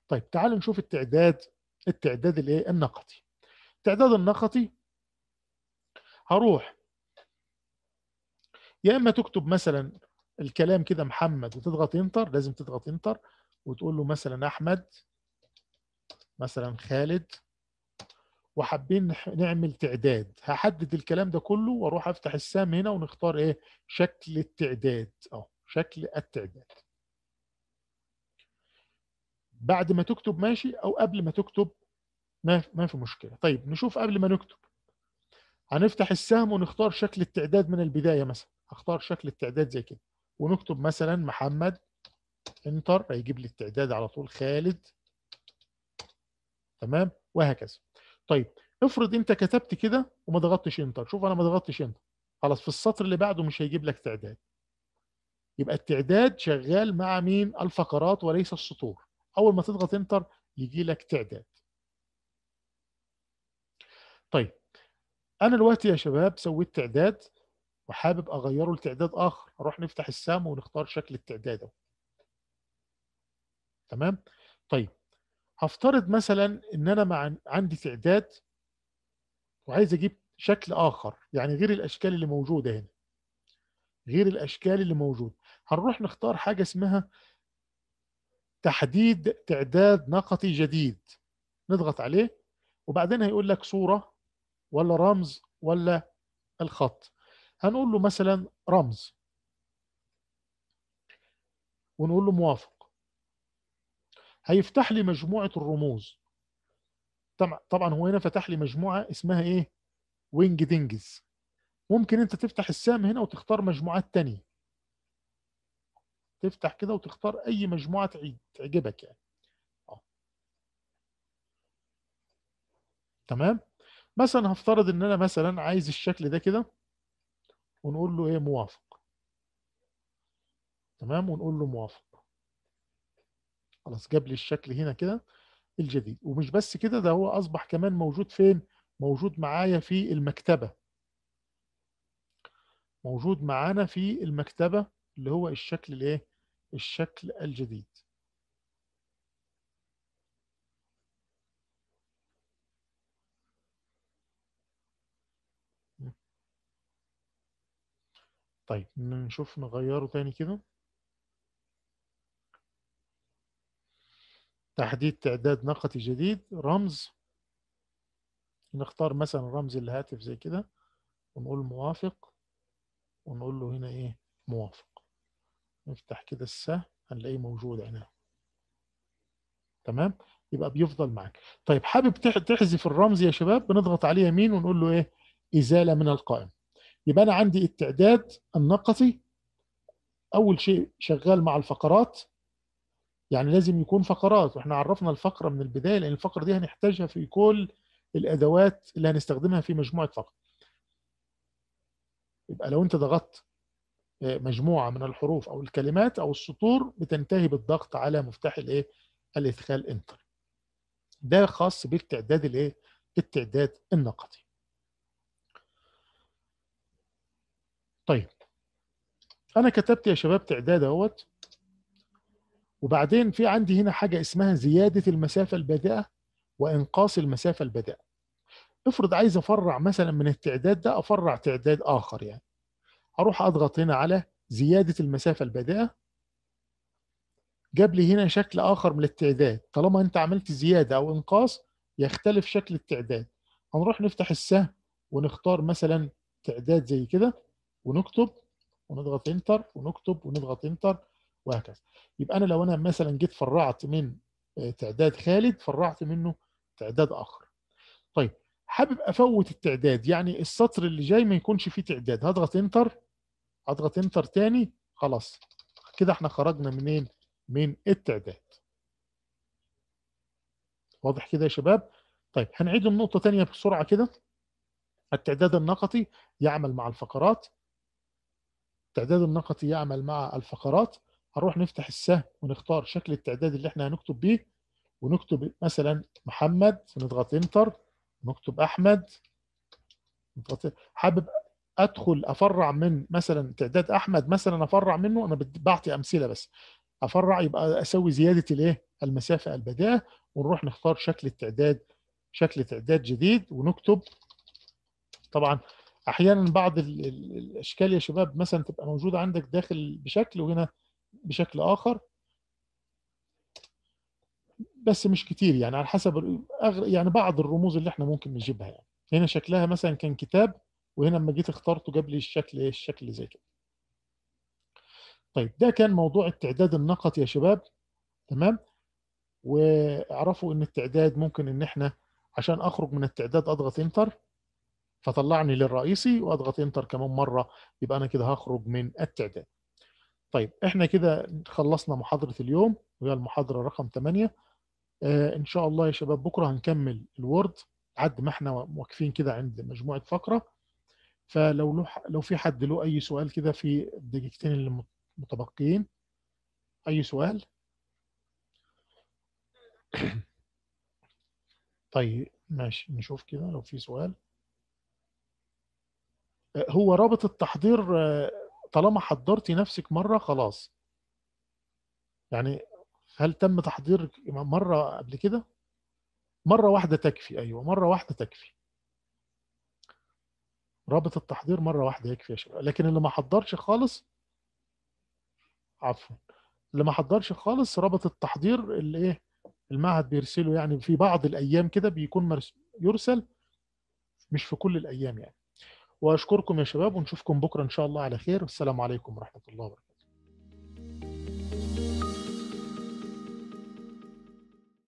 طيب تعالوا نشوف التعداد التعداد الايه النقطي التعداد النقطي هروح يا اما تكتب مثلا الكلام كده محمد وتضغط انتر لازم تضغط انتر وتقول له مثلا احمد مثلا خالد وحابين نعمل تعداد هحدد الكلام ده كله واروح افتح السام هنا ونختار ايه شكل التعداد اهو شكل التعداد بعد ما تكتب ماشي او قبل ما تكتب ما ما في مشكله طيب نشوف قبل ما نكتب هنفتح السهم ونختار شكل التعداد من البدايه مثلا اختار شكل التعداد زي كده ونكتب مثلا محمد انتر هيجيب لي التعداد على طول خالد تمام وهكذا طيب افرض انت كتبت كده وما ضغطتش انتر شوف انا ما ضغطتش انتر خلاص في السطر اللي بعده مش هيجيب لك تعداد يبقى التعداد شغال مع مين الفقرات وليس السطور اول ما تضغط انتر يجي لك تعداد طيب انا دلوقتي يا شباب سويت تعداد وحابب اغيره لتعداد اخر اروح نفتح السام ونختار شكل التعداد اهو تمام طيب هفترض مثلا ان انا مع عندي تعداد وعايز اجيب شكل اخر يعني غير الاشكال اللي موجوده هنا غير الاشكال اللي موجوده هنروح نختار حاجه اسمها تحديد تعداد نقطي جديد نضغط عليه وبعدين هيقول لك صوره ولا رمز ولا الخط هنقول له مثلا رمز ونقول له موافق هيفتح لي مجموعة الرموز طبعا هو هنا فتح لي مجموعة اسمها ايه وينج دينجز ممكن انت تفتح السهم هنا وتختار مجموعات تانية تفتح كده وتختار اي مجموعة تعجبك يعني آه. تمام مثلا هفترض ان انا مثلا عايز الشكل ده كده ونقول له ايه موافق تمام ونقول له موافق خلاص جاب لي الشكل هنا كده الجديد ومش بس كده ده هو اصبح كمان موجود فين موجود معايا في المكتبه موجود معانا في المكتبه اللي هو الشكل الايه الشكل الجديد طيب نشوف نغيره تاني كده تحديد تعداد نقطي جديد رمز نختار مثلا رمز الهاتف زي كده ونقول موافق ونقول له هنا ايه موافق نفتح كده السه هنلاقيه موجود هنا تمام يبقى بيفضل معاك طيب حابب تحذف الرمز يا شباب بنضغط عليه يمين ونقول له ايه ازاله من القائمه يبقى انا عندي التعداد النقطي اول شيء شغال مع الفقرات يعني لازم يكون فقرات واحنا عرفنا الفقره من البدايه لان الفقره دي هنحتاجها في كل الادوات اللي هنستخدمها في مجموعه فقر يبقى لو انت ضغطت آه، مجموعه من الحروف او الكلمات او السطور بتنتهي بالضغط على مفتاح الايه الادخال انتر ده خاص بالتعداد الايه التعداد النقطي طيب انا كتبت يا شباب تعداد اهوت وبعدين في عندي هنا حاجه اسمها زياده المسافه البادئه وانقاص المسافه البادئه افرض عايز افرع مثلا من التعداد ده افرع تعداد اخر يعني اروح اضغط هنا على زياده المسافه البادئه جاب لي هنا شكل اخر من التعداد طالما انت عملت زياده او انقاص يختلف شكل التعداد هنروح نفتح السهم ونختار مثلا تعداد زي كده ونكتب ونضغط انتر ونكتب ونضغط انتر وهكذا يبقى انا لو انا مثلا جيت فرعت من آه، تعداد خالد فرعت منه تعداد اخر طيب حابب افوت التعداد يعني السطر اللي جاي ما يكونش فيه تعداد هضغط انتر هضغط انتر تاني خلاص كده احنا خرجنا منين من التعداد واضح كده يا شباب طيب هنعيد النقطة تانية بسرعة كده التعداد النقطي يعمل مع الفقرات التعداد النقطي يعمل مع الفقرات هنروح نفتح السهم ونختار شكل التعداد اللي احنا هنكتب بيه ونكتب مثلا محمد ونضغط انتر نكتب احمد نضغط حابب ادخل افرع من مثلا تعداد احمد مثلا افرع منه انا بعطي امثله بس افرع يبقى اسوي زياده الايه المسافه البدايه ونروح نختار شكل التعداد شكل تعداد جديد ونكتب طبعا احيانا بعض الاشكال يا شباب مثلا تبقى موجوده عندك داخل بشكل وهنا بشكل اخر بس مش كتير يعني على حسب يعني بعض الرموز اللي احنا ممكن نجيبها يعني هنا شكلها مثلا كان كتاب وهنا لما جيت اخترته جاب لي الشكل ايه الشكل زي كده طيب ده كان موضوع التعداد النقط يا شباب تمام واعرفوا ان التعداد ممكن ان احنا عشان اخرج من التعداد اضغط انتر فطلعني للرئيسي واضغط انتر كمان مره يبقى انا كده هخرج من التعداد طيب احنا كده خلصنا محاضره اليوم وهي المحاضره رقم 8 آه ان شاء الله يا شباب بكره هنكمل الوورد عد ما احنا واقفين كده عند مجموعه فقره فلو لو, لو في حد له اي سؤال كده في الدقيقتين اللي متبقيين اي سؤال طيب ماشي نشوف كده لو في سؤال هو رابط التحضير آه، طالما حضرتي نفسك مره خلاص يعني هل تم تحضير مره قبل كده مره واحده تكفي ايوه مره واحده تكفي رابط التحضير مره واحده يكفي يا شباب لكن اللي ما حضرش خالص عفوا اللي ما حضرش خالص رابط التحضير اللي ايه المعهد بيرسله يعني في بعض الايام كده بيكون يرسل مش في كل الايام يعني واشكركم يا شباب ونشوفكم بكره ان شاء الله على خير والسلام عليكم ورحمه الله وبركاته